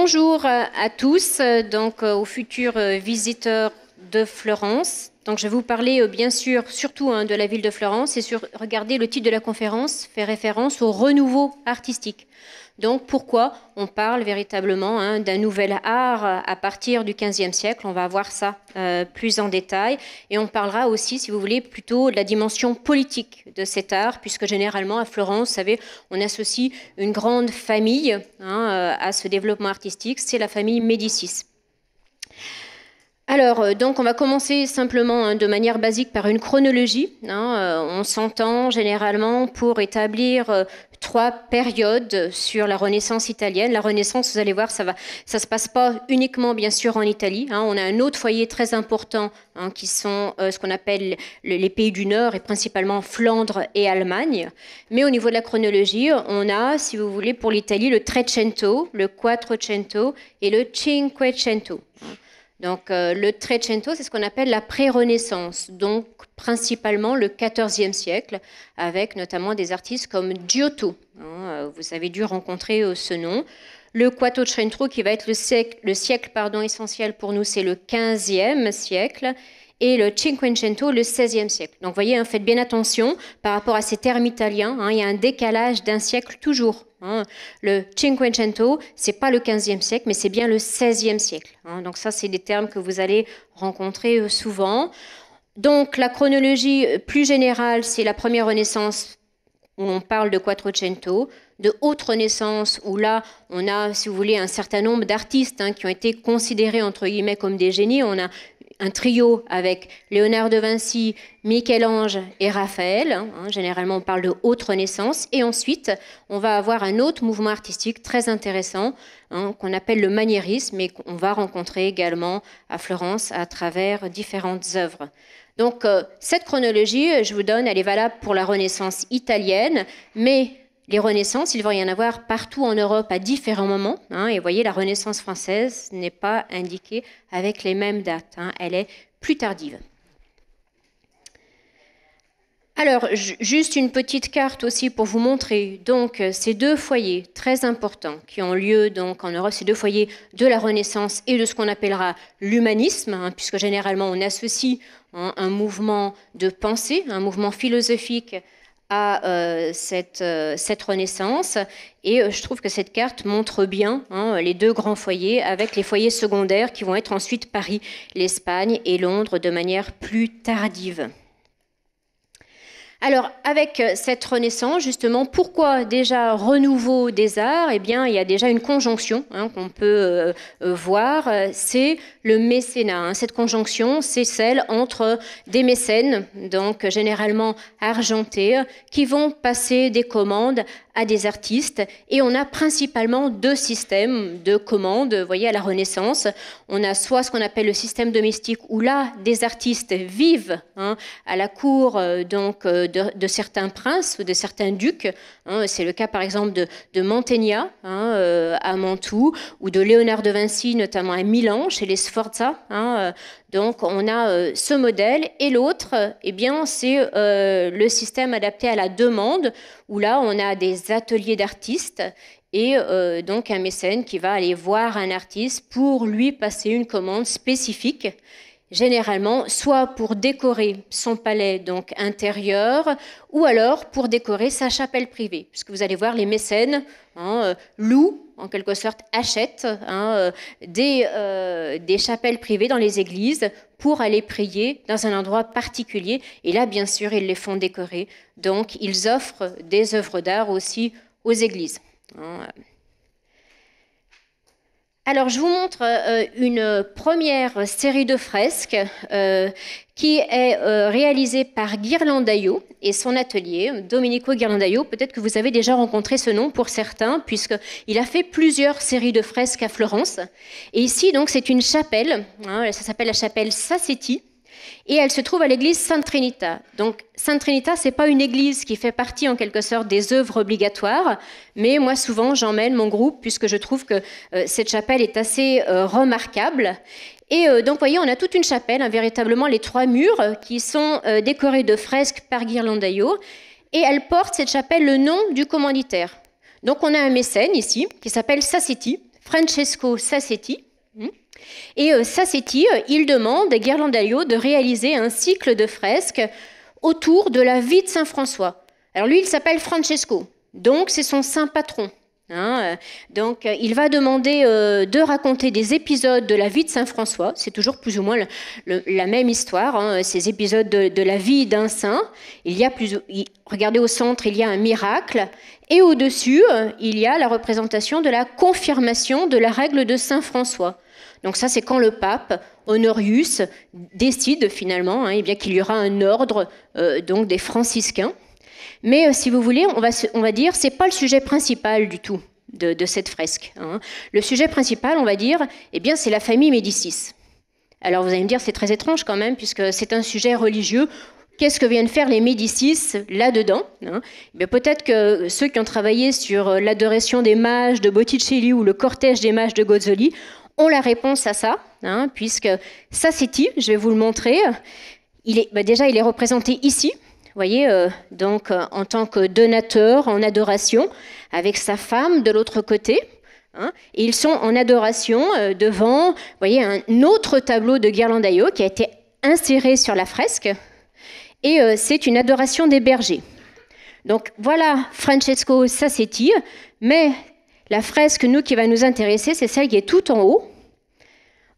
Bonjour euh, à tous, euh, donc euh, aux futurs visiteurs de Florence. Donc je vais vous parler bien sûr surtout hein, de la ville de Florence et sur, regardez le titre de la conférence fait référence au renouveau artistique. Donc pourquoi on parle véritablement hein, d'un nouvel art euh, à partir du XVe siècle On va voir ça euh, plus en détail. Et on parlera aussi, si vous voulez, plutôt de la dimension politique de cet art, puisque généralement à Florence, vous savez, on associe une grande famille hein, euh, à ce développement artistique, c'est la famille Médicis alors, euh, donc, on va commencer simplement hein, de manière basique par une chronologie. Hein, euh, on s'entend généralement pour établir euh, trois périodes sur la Renaissance italienne. La Renaissance, vous allez voir, ça ne se passe pas uniquement bien sûr en Italie. Hein. on a un autre foyer très important qui sont ce qu'on appelle les pays du Nord et principalement Flandre et Allemagne. Mais au niveau de la chronologie, on a, si vous voulez, pour l'Italie le Trecento, le Quattrocento et le Cinquecento. Donc euh, le Trecento, c'est ce qu'on appelle la pré-Renaissance, donc principalement le XIVe siècle, avec notamment des artistes comme Giotto. Hein, euh, vous avez dû rencontrer euh, ce nom. Le Quattrocento, qui va être le siècle, pardon, essentiel pour nous, c'est le XVe siècle et le Cinquecento le XVIe siècle. Donc vous voyez, hein, faites bien attention par rapport à ces termes italiens, hein, il y a un décalage d'un siècle toujours. Hein. Le Cinquecento, c'est pas le XVe siècle, mais c'est bien le XVIe siècle. Hein. Donc ça, c'est des termes que vous allez rencontrer euh, souvent. Donc la chronologie euh, plus générale, c'est la première Renaissance où on parle de Quattrocento, de haute renaissance, où là, on a, si vous voulez, un certain nombre d'artistes qui ont été considérés, entre guillemets, comme des génies. On a un trio avec Léonard de Vinci, Michel-Ange et Raphaël. Hein, hein, généralement, on parle de haute renaissance. Et ensuite, on va avoir un autre mouvement artistique très intéressant hein, qu'on appelle le maniérisme et qu'on va rencontrer également à Florence à travers différentes œuvres. Donc, euh, cette chronologie, je vous donne, elle est valable pour la Renaissance italienne, mais les renaissances, il va y en avoir partout en Europe à différents moments. Hein, et vous voyez, la Renaissance française n'est pas indiquée avec les mêmes dates. Hein, elle est plus tardive. Alors, juste une petite carte aussi pour vous montrer. Donc, euh, ces deux foyers très importants qui ont lieu donc en Europe, ces deux foyers de la Renaissance et de ce qu'on appellera l'humanisme, hein, puisque généralement on associe un mouvement de pensée, un mouvement philosophique à euh, euh, cette, renaissance. Et euh, je trouve que cette carte montre bien hein, les deux grands foyers, avec les foyers secondaires qui vont être ensuite Paris, l'Espagne et Londres de manière plus tardive. Alors, avec euh, cette renaissance, justement, pourquoi déjà renouveau des arts Eh bien, il y a déjà une conjonction hein, qu'on peut euh, euh, voir, c'est le mécénat. Hein. Cette conjonction, c'est celle entre des mécènes, donc généralement argentés, qui vont passer des commandes à des artistes. Et on a principalement deux systèmes de commandes. voyez, à la Renaissance, on a soit ce qu'on appelle le système domestique, où là, des artistes vivent hein, à la cour euh, donc, euh, de, certains princes ou de certains ducs. Hein. C'est le cas, par exemple, de, Mantegna hein, euh, à Mantoue, ou de Léonard de Vinci, notamment à Milan, chez les Sforza. Donc on a euh, ce modèle et l'autre, euh, eh c'est euh, le système adapté à la demande où là on a des ateliers d'artistes et donc un mécène qui va aller voir un artiste pour lui passer une commande spécifique généralement, soit pour décorer son palais donc intérieur, ou alors pour décorer sa chapelle privée, puisque vous allez voir les mécènes hein, euh, louent en quelque sorte achètent hein, euh, euh, des, chapelles privées dans les églises pour aller prier dans un endroit particulier. Et là, bien sûr, ils les font décorer. Donc, ils offrent des œuvres d'art aussi aux églises. Hein. Alors, je vous montre euh, une première série de fresques euh, qui est euh, réalisée par Ghirlandaio et son atelier, Domenico Ghirlandaio. Peut-être que vous avez déjà rencontré ce nom pour certains, puisqu'il a fait plusieurs séries de fresques à Florence. Et ici, donc, c'est une chapelle, hein, ça s'appelle la chapelle Sassetti. Et elle se trouve à l'église Sainte Trinita. Donc Sainte Trinita, c'est pas une église qui fait partie en quelque sorte des œuvres obligatoires, mais moi souvent j'emmène mon groupe puisque je trouve que euh, cette chapelle est assez euh, remarquable. Et euh, donc, vous voyez, on a toute une chapelle, hein, véritablement les trois murs qui sont décorés de fresques par Guirlandaio, Et elle porte, cette chapelle, le nom du commanditaire. Donc, on a un mécène ici qui s'appelle Sassetti, Francesco Sassetti. Hmm. Et ça euh, Sassetti, euh, il demande à Ghirlandaio de réaliser un cycle de fresques autour de la vie de Saint François. Alors lui, il s'appelle Francesco, donc c'est son saint patron. Hein, euh. donc, il va demander de raconter des épisodes de la vie de Saint François. C'est toujours plus ou moins la même histoire, hein, ces épisodes de, de la vie d'un saint. Il y a plus, regardez au centre, il y a un miracle, et au-dessus, il y a la représentation de la confirmation de la règle de Saint François. Donc ça, c'est quand le pape Honorius décide finalement hein, eh bien qu'il y aura un ordre euh, donc des franciscains. Mais euh, si vous voulez, on va, on va dire, c'est pas le sujet principal du tout de, cette fresque. Hein. Le sujet principal, on va dire, eh bien, c'est la famille Médicis. Alors vous allez me dire, c'est très étrange quand même, puisque c'est un sujet religieux qu'est-ce que viennent faire les Médicis là-dedans hein Peut-être que ceux qui ont travaillé sur euh, l'adoration des mages de Botticelli ou le cortège des mages de Gozzoli ont la réponse à ça, hein, puisque ça c'est il. Je vais vous le montrer. Il est, bah, déjà, il est représenté ici, voyez, euh, donc euh, en tant que donateur en adoration, avec sa femme de l'autre côté. Hein. ils sont en adoration devant, voyez, un autre tableau de Guirlandaio qui a été inséré sur la fresque, et euh, c'est une adoration des bergers. Donc voilà Francesco Sassetti, mais la fresque, nous, qui va nous intéresser, c'est celle qui est tout en haut.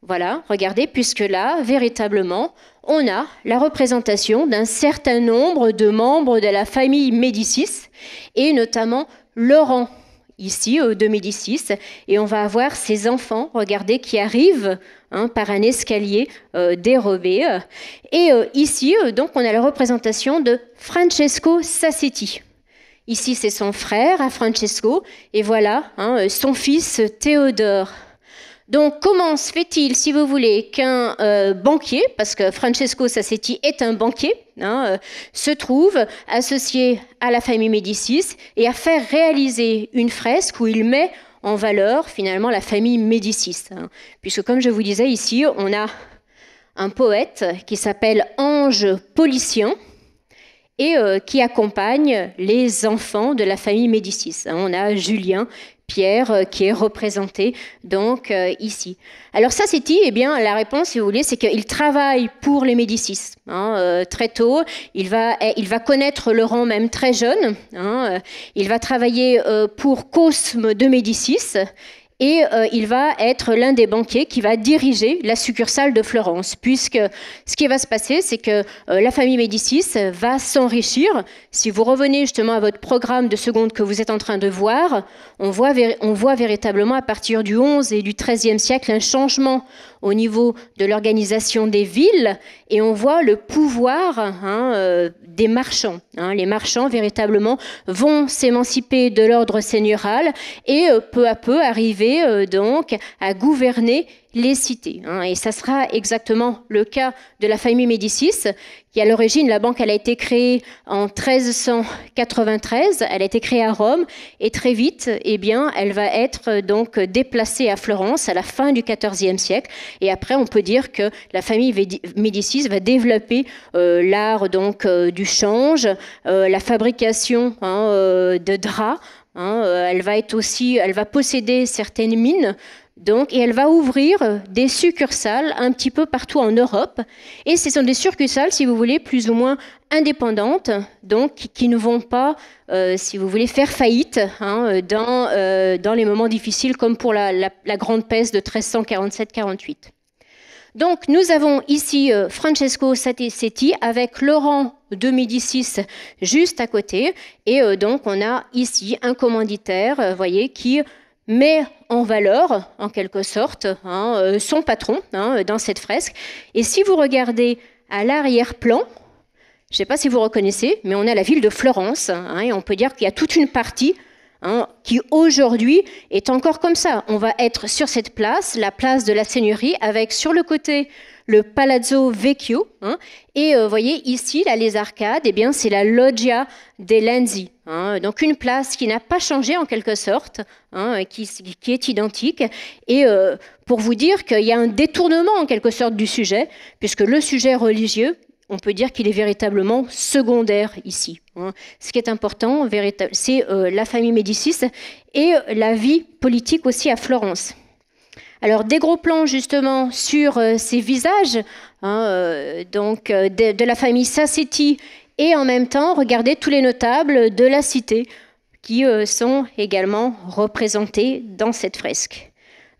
Voilà, regardez, puisque là, véritablement, on a la représentation d'un certain nombre de membres de la famille Médicis, et notamment Laurent, ici, de Médicis, et on va avoir ses enfants, regardez, qui arrivent Hein, par un escalier euh, dérobé. Et euh, ici, euh, donc, on a la représentation de Francesco Sassetti. Ici, c'est son frère, hein, Francesco, et voilà hein, son fils Théodore. Donc, comment se fait-il, si vous voulez, qu'un banquier, parce que Francesco Sassetti est un banquier, se trouve associé à la famille Médicis et à faire réaliser une fresque où il met en valeur finalement la famille Médicis. Hein. Puisque comme je vous disais ici, on a un poète qui s'appelle Ange Policien et euh, qui accompagne les enfants de la famille Médicis. Hein. On a Julien Pierre euh, qui est représenté donc euh, ici. Alors ça Sassetti, eh bien, la réponse, si vous voulez, c'est qu'il travaille pour les Médicis hein, euh, très tôt. Eh, il va, connaître Laurent même très jeune. Hein, il va travailler pour Cosme de Médicis et euh, il va être l'un des banquiers qui va diriger la succursale de Florence, puisque ce qui va se passer, c'est que euh, la famille Médicis va s'enrichir. Si vous revenez justement à votre programme de seconde que vous êtes en train de voir, on voit, véritablement à partir du 11 et du 13e siècle un changement au niveau de l'organisation des villes et on voit le pouvoir hein, euh, des marchands. Hein. Les marchands, véritablement, vont s'émanciper de l'ordre seigneurial et euh, peu à peu arriver euh, donc à gouverner les cités. Hein. et ça sera exactement le cas de la famille Médicis, qui à l'origine, la banque, elle a été créée en 1393, elle a été créée à Rome, et très vite, eh bien, elle va être euh, donc déplacée à Florence à la fin du XIVe siècle. Et après, on peut dire que la famille Médicis va développer euh, l'art donc euh, du change, la fabrication hein, de draps. Hein. elle va être aussi, elle va posséder certaines mines donc, et elle va ouvrir des succursales un petit peu partout en Europe. Et ce sont des succursales, si vous voulez, plus ou moins indépendantes, donc qui ne vont pas, euh, si vous voulez, faire faillite hein, dans, euh, dans les moments difficiles comme pour la, grande peste de 1347-48. Donc, nous avons ici euh, Francesco Setti, avec Laurent de Médicis juste à côté. Et donc, on a ici un commanditaire, voyez, qui met en valeur, en quelque sorte, hein, euh, son patron hein, dans cette fresque. Et si vous regardez à l'arrière-plan, je ne sais pas si vous reconnaissez, mais on a la ville de Florence, hein, et on peut dire qu'il y a toute une partie qui aujourd'hui est encore comme ça. On va être sur cette place, la place de la Seigneurie, avec sur le côté le Palazzo Vecchio. Hein. et vous euh, voyez ici, là, les arcades, eh bien, c'est la Loggia dei Lenzi. Hein. donc une place qui n'a pas changé en quelque sorte, hein, qui, est identique. Et euh, pour vous dire qu'il y a un détournement en quelque sorte du sujet, puisque le sujet religieux, on peut dire qu'il est véritablement secondaire ici. Ce qui est important, c'est euh, la famille Médicis et la vie politique aussi à Florence. Alors des gros plans justement sur euh, ces visages, hein, euh, donc euh, de, la famille Sassetti, et en même temps regardez tous les notables de la cité qui sont également représentés dans cette fresque.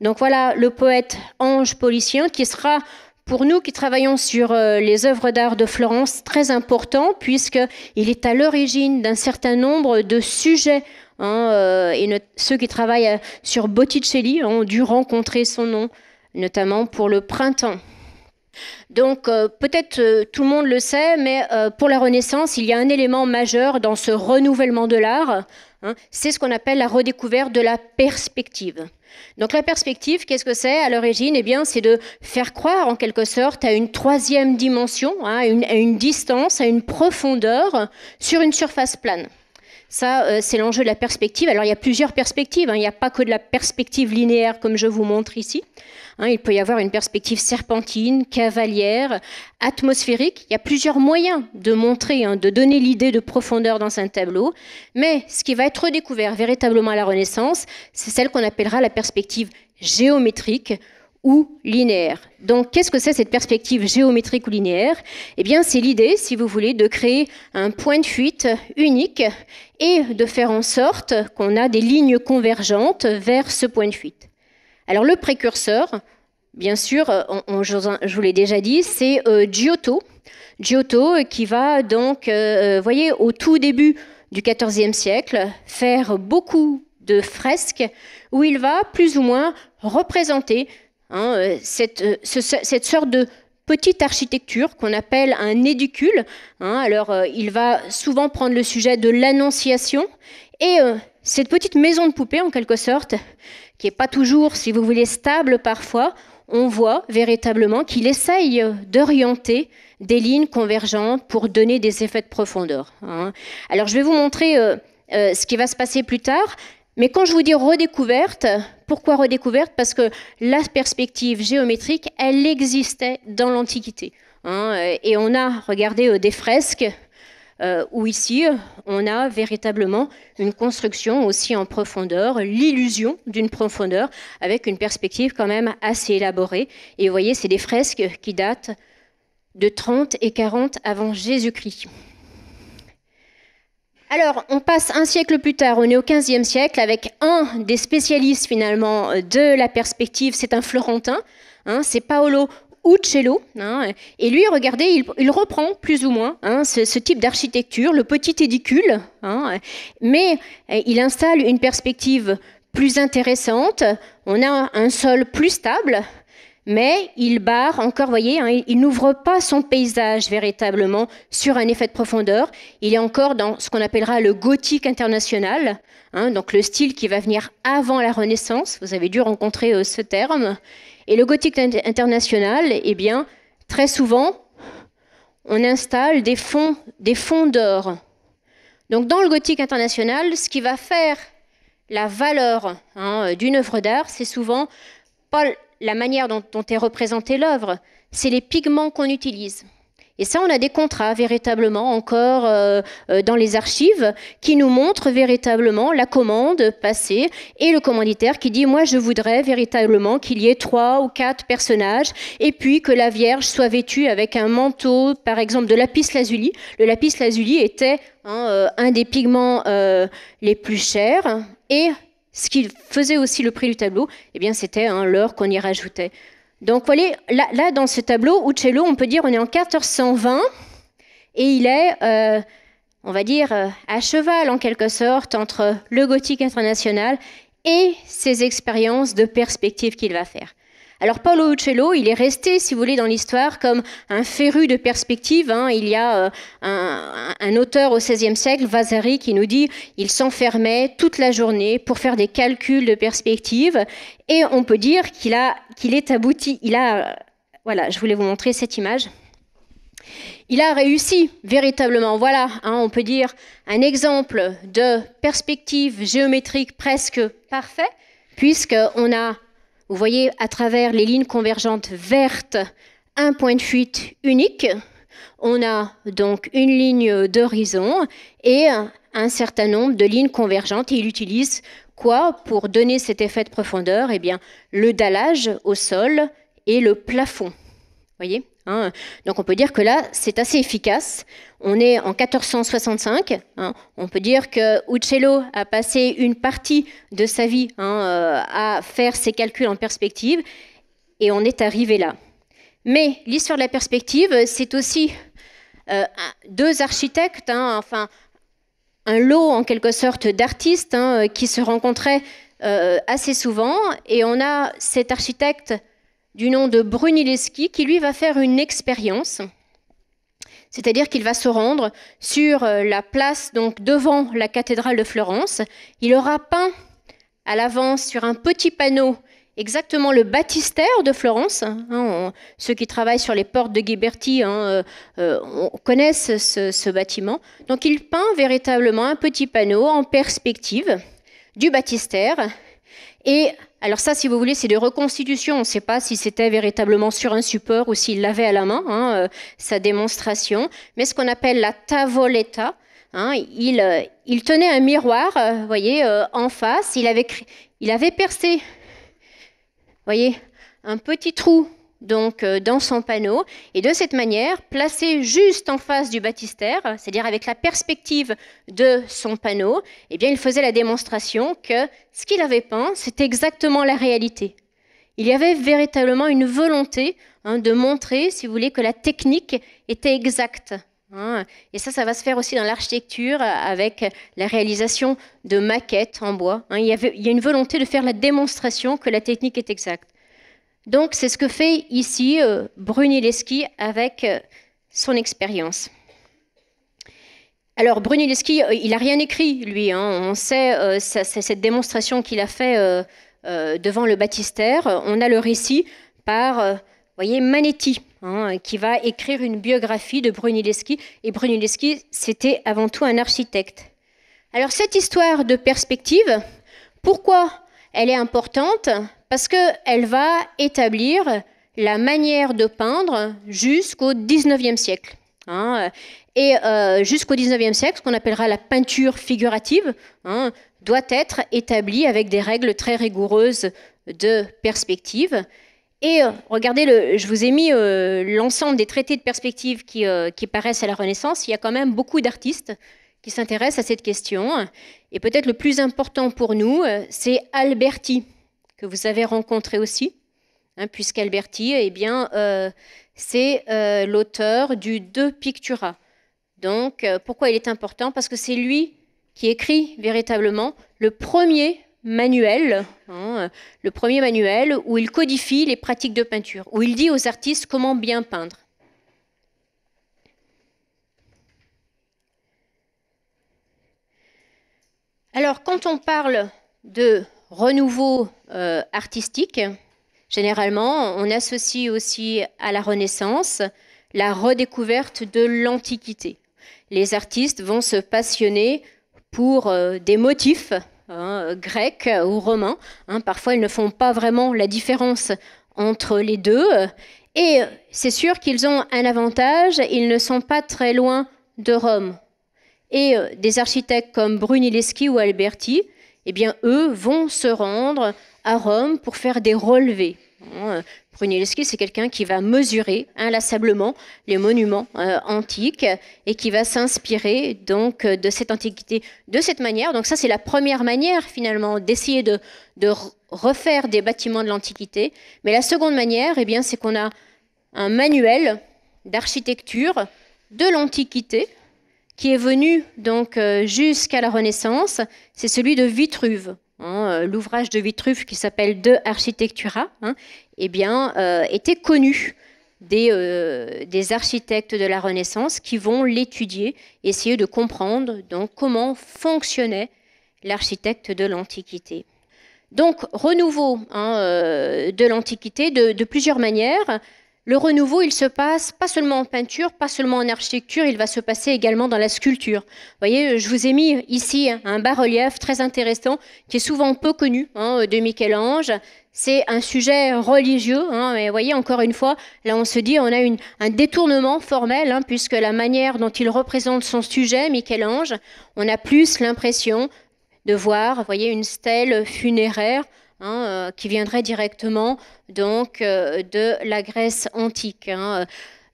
Donc voilà le poète Ange Policien qui sera pour nous qui travaillons sur les œuvres d'art de Florence très important puisqu'il est à l'origine d'un certain nombre de sujets Hein, euh, et ceux qui travaillent euh, sur Botticelli ont dû rencontrer son nom, notamment pour le printemps. Donc euh, peut-être tout le monde le sait, mais pour la Renaissance, il y a un élément majeur dans ce renouvellement de l'art, hein, c'est ce qu'on appelle la redécouverte de la perspective. Donc la perspective, qu'est-ce que c'est À l'origine, eh bien, c'est de faire croire en quelque sorte à une troisième dimension, hein, à une distance, à une profondeur sur une surface plane. Ça, euh, c'est l'enjeu de la perspective. Alors, il y a plusieurs perspectives. Hein. Il n'y a pas que de la perspective linéaire, comme je vous montre ici. Hein. il peut y avoir une perspective serpentine, cavalière, atmosphérique. Il y a plusieurs moyens de montrer, hein, de donner l'idée de profondeur dans un tableau. Mais ce qui va être redécouvert véritablement à la Renaissance, c'est celle qu'on appellera la perspective géométrique ou linéaire. Donc qu'est-ce que c'est cette perspective géométrique ou linéaire Eh bien c'est l'idée, si vous voulez, de créer un point de fuite unique et de faire en sorte qu'on a des lignes convergentes vers ce point de fuite. Alors le précurseur, bien sûr, euh, je, vous l'ai déjà dit, c'est euh, Giotto. Giotto euh, qui va donc, voyez, au tout début du XIVe siècle, faire beaucoup de fresques où il va plus ou moins représenter Hein, euh, euh, cette, sorte de petite architecture qu'on appelle un édicule. Hein, alors, euh, il va souvent prendre le sujet de l'annonciation et cette petite maison de poupée, en quelque sorte, qui n'est pas toujours, si vous voulez, stable parfois, on voit véritablement qu'il essaye d'orienter des lignes convergentes pour donner des effets de profondeur. Hein. Alors, je vais vous montrer ce qui va se passer plus tard. Mais quand je vous dis redécouverte, pourquoi redécouverte Parce que la perspective géométrique, elle existait dans l'Antiquité. Hein, euh, et on a regardé euh, des fresques euh, où ici, on a véritablement une construction aussi en profondeur, l'illusion d'une profondeur, avec une perspective quand même assez élaborée. Et vous voyez, c'est des fresques qui datent de 30 et 40 avant Jésus-Christ. Alors, on passe un siècle plus tard, on est au 15e siècle, avec un des spécialistes finalement de la perspective, c'est un Florentin, hein, c'est Paolo Uccello. Hein, et lui, regardez, il, reprend plus ou moins hein, ce, type d'architecture, le petit édicule, mais euh, il installe une perspective plus intéressante, on a un sol plus stable, mais il barre encore, vous voyez, hein, il, n'ouvre pas son paysage véritablement sur un effet de profondeur. Il est encore dans ce qu'on appellera le gothique international, hein, donc le style qui va venir avant la Renaissance. Vous avez dû rencontrer euh, ce terme. Et le gothique international, eh bien, très souvent, on installe des fonds, des fonds d'or. Donc, dans le gothique international, ce qui va faire la valeur hein, d'une œuvre d'art, c'est souvent pas la manière dont, est représentée l'œuvre, c'est les pigments qu'on utilise. Et ça, on a des contrats véritablement encore euh, euh, dans les archives qui nous montrent véritablement la commande passée et le commanditaire qui dit moi je voudrais véritablement qu'il y ait trois ou quatre personnages et puis que la Vierge soit vêtue avec un manteau, par exemple de lapis lazuli. Le lapis lazuli était hein, euh, un des pigments les plus chers et ce qui faisait aussi le prix du tableau, eh bien, c'était un l'or qu'on y rajoutait. Donc, voilà, là, là, dans ce tableau, Uccello, on peut dire, on est en 1420 et il est, euh, on va dire, euh, à cheval en quelque sorte entre le gothique international et ses expériences de perspective qu'il va faire. Alors Paolo Uccello, il est resté, si vous voulez, dans l'histoire comme un féru de perspective. Hein. Il y a euh, un, auteur au XVIe siècle, Vasari, qui nous dit qu'il s'enfermait toute la journée pour faire des calculs de perspective, et on peut dire qu'il a, qu'il est abouti. Il a, voilà, je voulais vous montrer cette image. Il a réussi véritablement. Voilà, hein, on peut dire un exemple de perspective géométrique presque parfait, puisqu'on a vous voyez à travers les lignes convergentes vertes un point de fuite unique. On a donc une ligne d'horizon et un certain nombre de lignes convergentes. Et il utilise quoi pour donner cet effet de profondeur Eh bien, le dallage au sol et le plafond. Voyez hein Donc on peut dire que là, c'est assez efficace. On est en 1465. Hein. On peut dire que Uccello a passé une partie de sa vie hein, euh, à faire ses calculs en perspective et on est arrivé là. Mais l'histoire de la perspective, c'est aussi euh, deux architectes, hein, enfin un lot en quelque sorte d'artistes qui se rencontraient euh, assez souvent. Et on a cet architecte du nom de Brunelleschi qui lui va faire une expérience c'est-à-dire qu'il va se rendre sur euh, la place, donc devant la cathédrale de Florence. Il aura peint à l'avance sur un petit panneau exactement le baptistère de Florence. Hein, ceux qui travaillent sur les portes de Ghiberti hein, euh, euh, connaissent ce, ce bâtiment. Donc il peint véritablement un petit panneau en perspective du baptistère. Et alors ça, si vous voulez, c'est de reconstitution. On ne sait pas si c'était véritablement sur un support ou s'il l'avait à la main, hein, euh, sa démonstration. Mais ce qu'on appelle la tavoletta, hein, euh, il, tenait un miroir, euh, voyez, en face. Il avait, il avait percé, voyez, un petit trou donc euh, dans son panneau, et de cette manière, placé juste en face du baptistère, c'est-à-dire avec la perspective de son panneau, eh bien, il faisait la démonstration que ce qu'il avait peint, c'était exactement la réalité. Il y avait véritablement une volonté hein, de montrer, si vous voulez, que la technique était exacte. Hein. Et ça, ça va se faire aussi dans l'architecture avec la réalisation de maquettes en bois. Hein. Il, avait, il y a une volonté de faire la démonstration que la technique est exacte. Donc c'est ce que fait ici euh, Brunelleschi avec euh, son expérience. Alors Brunelleschi, euh, il n'a rien écrit, lui. Hein. On sait, c'est cette démonstration qu'il a fait devant le baptistère. On a le récit par, voyez, Manetti, hein, qui va écrire une biographie de Brunelleschi. Et Brunelleschi, c'était avant tout un architecte. Alors cette histoire de perspective, pourquoi elle est importante parce qu'elle va établir la manière de peindre jusqu'au 19e siècle. Hein. et euh, jusqu'au 19e siècle, ce qu'on appellera la peinture figurative, hein, doit être établie avec des règles très rigoureuses de perspective. Et euh, regardez, je vous ai mis euh, l'ensemble des traités de perspective qui, paraissent à la Renaissance. Il y a quand même beaucoup d'artistes qui s'intéresse à cette question. Et peut-être le plus important pour nous, euh, c'est Alberti, que vous avez rencontré aussi, hein, puisqu'Alberti, eh bien, euh, c'est euh, l'auteur du De Pictura. Donc, pourquoi il est important Parce que c'est lui qui écrit véritablement le premier manuel, hein, le premier manuel où il codifie les pratiques de peinture, où il dit aux artistes comment bien peindre. Alors, quand on parle de renouveau euh, artistique, généralement, on associe aussi à la Renaissance la redécouverte de l'Antiquité. Les artistes vont se passionner pour euh, des motifs hein, grecs ou romains. Hein. parfois, ils ne font pas vraiment la différence entre les deux. Et c'est sûr qu'ils ont un avantage, ils ne sont pas très loin de Rome. Et euh, des architectes comme Brunelleschi ou Alberti, eh bien, eux vont se rendre à Rome pour faire des relevés. Euh, Brunelleschi, c'est quelqu'un qui va mesurer inlassablement les monuments euh, antiques et qui va s'inspirer donc de cette antiquité de cette manière. Donc ça, c'est la première manière finalement d'essayer de, refaire des bâtiments de l'antiquité. Mais la seconde manière, eh bien, c'est qu'on a un manuel d'architecture de l'antiquité qui est venu donc euh, jusqu'à la Renaissance, c'est celui de Vitruve. Hein, euh, l'ouvrage de Vitruve qui s'appelle De Architectura, hein, eh bien, euh, était connu des, architectes de la Renaissance qui vont l'étudier, essayer de comprendre donc comment fonctionnait l'architecte de l'Antiquité. Donc renouveau hein, de l'Antiquité de, plusieurs manières. Le renouveau, il se passe pas seulement en peinture, pas seulement en architecture, il va se passer également dans la sculpture. Vous voyez, euh, je vous ai mis euh, ici hein, un bas-relief très intéressant qui est souvent peu connu hein, euh, de Michel-Ange. C'est un sujet religieux, hein, mais voyez, encore une fois, là on se dit, on a un détournement formel, hein, puisque la manière dont il représente son sujet, Michel-Ange, on a plus l'impression de voir, voyez, une stèle funéraire, Hein, euh, qui viendrait directement donc euh, de la Grèce antique. Hein.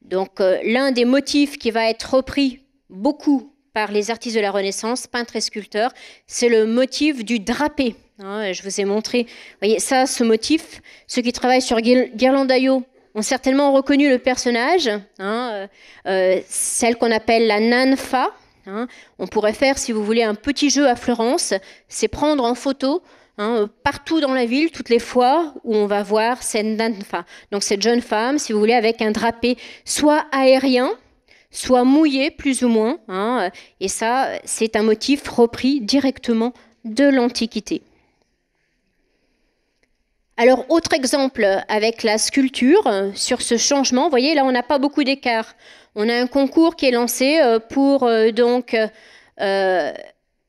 Donc euh, l'un des motifs qui va être repris beaucoup par les artistes de la Renaissance, peintres et sculpteurs, c'est le motif du drapé. Hein. je vous ai montré, voyez ça, ce motif. Ceux qui travaillent sur Guirlandaio ont certainement reconnu le personnage, celle qu'on appelle la Nanfa, on pourrait faire, si vous voulez, un petit jeu à Florence, c'est prendre en photo Hein, partout dans la ville, toutes les fois où on va voir cette, donc cette jeune femme, si vous voulez, avec un drapé soit aérien, soit mouillé, plus ou moins. Hein, euh, et ça, c'est un motif repris directement de l'Antiquité. Alors, autre exemple avec la sculpture, euh, sur ce changement, vous voyez, là, on n'a pas beaucoup d'écart. On a un concours qui est lancé euh, pour donc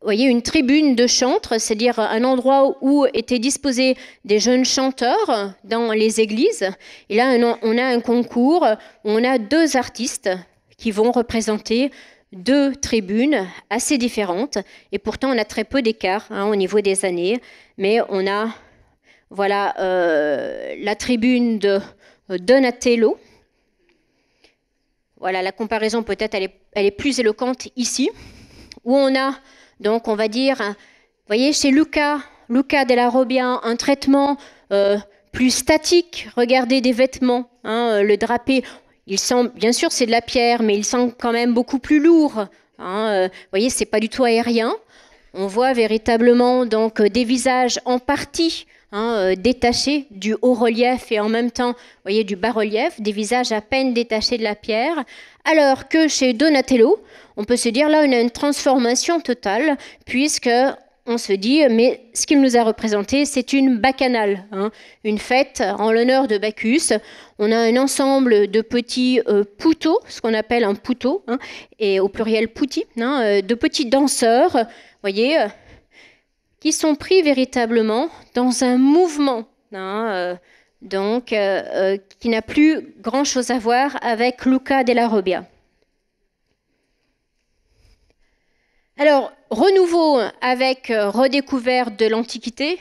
voyez, une tribune de chantres, c'est-à-dire un endroit où étaient disposés des jeunes chanteurs dans les églises. Et là, on a un concours où on a deux artistes qui vont représenter deux tribunes assez différentes. Et pourtant, on a très peu d'écart hein, au niveau des années. Mais on a voilà, euh, la tribune de euh, Donatello. Voilà, la comparaison peut-être, elle est, elle est plus éloquente ici, où on a donc on va dire, hein, vous voyez, chez Luca, Luca della Robbia, un traitement euh, plus statique. Regardez des vêtements, hein, euh, le drapé. Il sent, bien sûr, c'est de la pierre, mais il sent quand même beaucoup plus lourd. Hein, euh, vous voyez, c'est pas du tout aérien. On voit véritablement donc des visages en partie détachés du haut relief et en même temps, voyez, du bas relief, des visages à peine détachés de la pierre, alors que chez Donatello, on peut se dire là, on a une transformation totale, puisque on se dit, mais ce qu'il nous a représenté, c'est une bacchanale, hein. une fête en l'honneur de Bacchus. On a un ensemble de petits euh, ce qu'on appelle un poutot, hein, et au pluriel putti, hein, euh, de petits danseurs, voyez, euh, qui sont pris véritablement dans un mouvement. Euh, donc, euh, euh, qui n'a plus grand-chose à voir avec Luca della Robbia. Alors, renouveau avec euh, redécouverte de l'Antiquité,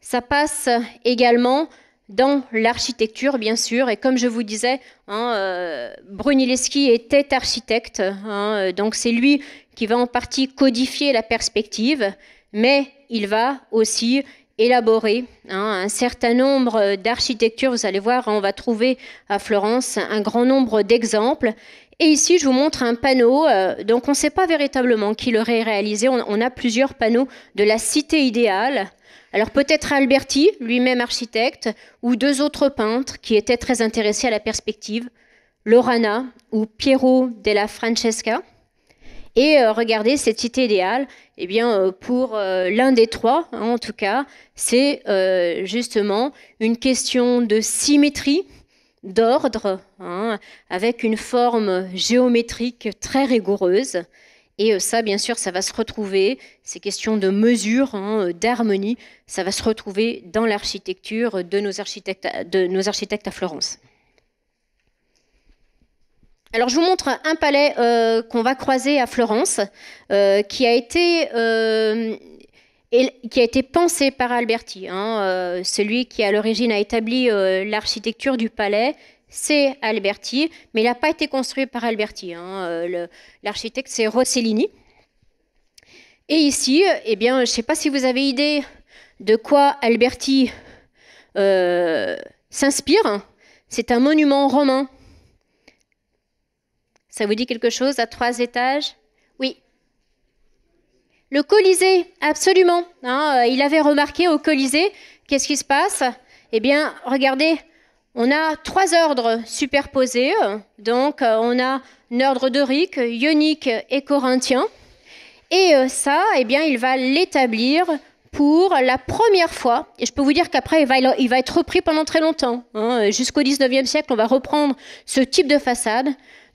ça passe également dans l'architecture, bien sûr. Et comme je vous disais, hein, Brunelleschi était architecte, hein, donc c'est lui qui va en partie codifier la perspective, mais il va aussi élaboré hein, un certain nombre euh, d'architectures. Vous allez voir, hein, on va trouver à Florence un grand nombre d'exemples. Et ici, je vous montre un panneau. Euh, donc, on ne sait pas véritablement qui l'aurait réalisé. on, a plusieurs panneaux de la cité idéale. Alors, peut-être Alberti, lui-même architecte, ou deux autres peintres qui étaient très intéressés à la perspective, Lorana ou Piero della Francesca et euh, regardez, cette cité idéale. Eh bien, euh, pour euh, l'un des trois, hein, en tout cas, c'est justement une question de symétrie d'ordre, hein, avec une forme géométrique très rigoureuse. Et ça, bien sûr, ça va se retrouver, ces questions de mesure, hein, d'harmonie, ça va se retrouver dans l'architecture de nos architectes à Florence. Alors je vous montre un palais euh, qu'on va croiser à Florence, euh, qui a été euh, qui a été pensé par Alberti. Hein, celui qui à l'origine a établi l'architecture du palais, c'est Alberti, mais il n'a pas été construit par Alberti. Hein, l'architecte c'est Rossellini. Et ici, eh bien, je ne sais pas si vous avez idée de quoi Alberti s'inspire. C'est un monument romain ça vous dit quelque chose à trois étages Oui. Le Colisée, absolument. Hein, euh, il avait remarqué au Colisée, qu'est-ce qui se passe Eh bien, regardez, on a trois ordres superposés. Euh, donc, euh, on a un ordre dorique, ionique et corinthien. Et ça, eh bien, il va l'établir pour la première fois. Et je peux vous dire qu'après, il va, être repris pendant très longtemps. Hein, jusqu'au XIXe siècle, on va reprendre ce type de façade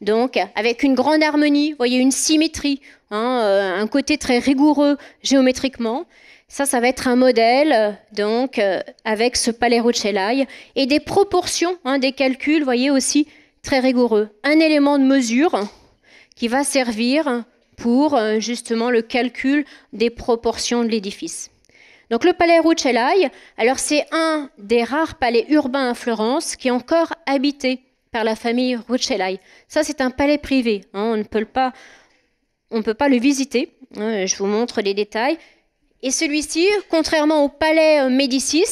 donc avec une grande harmonie, vous voyez, une symétrie, hein, euh, un côté très rigoureux géométriquement. Ça, ça va être un modèle, donc, euh, avec ce Palais Rucellai et des proportions, hein, des calculs, vous voyez, aussi très rigoureux. Un élément de mesure qui va servir pour, euh, justement, le calcul des proportions de l'édifice. Donc le palais Rucellai, alors c'est un des rares palais urbains à Florence qui est encore habité la famille Rucellai. Ça, c'est un palais privé. Hein, on ne peut pas, on peut pas le visiter. Hein, je vous montre les détails. Et celui-ci, contrairement au palais euh, Médicis,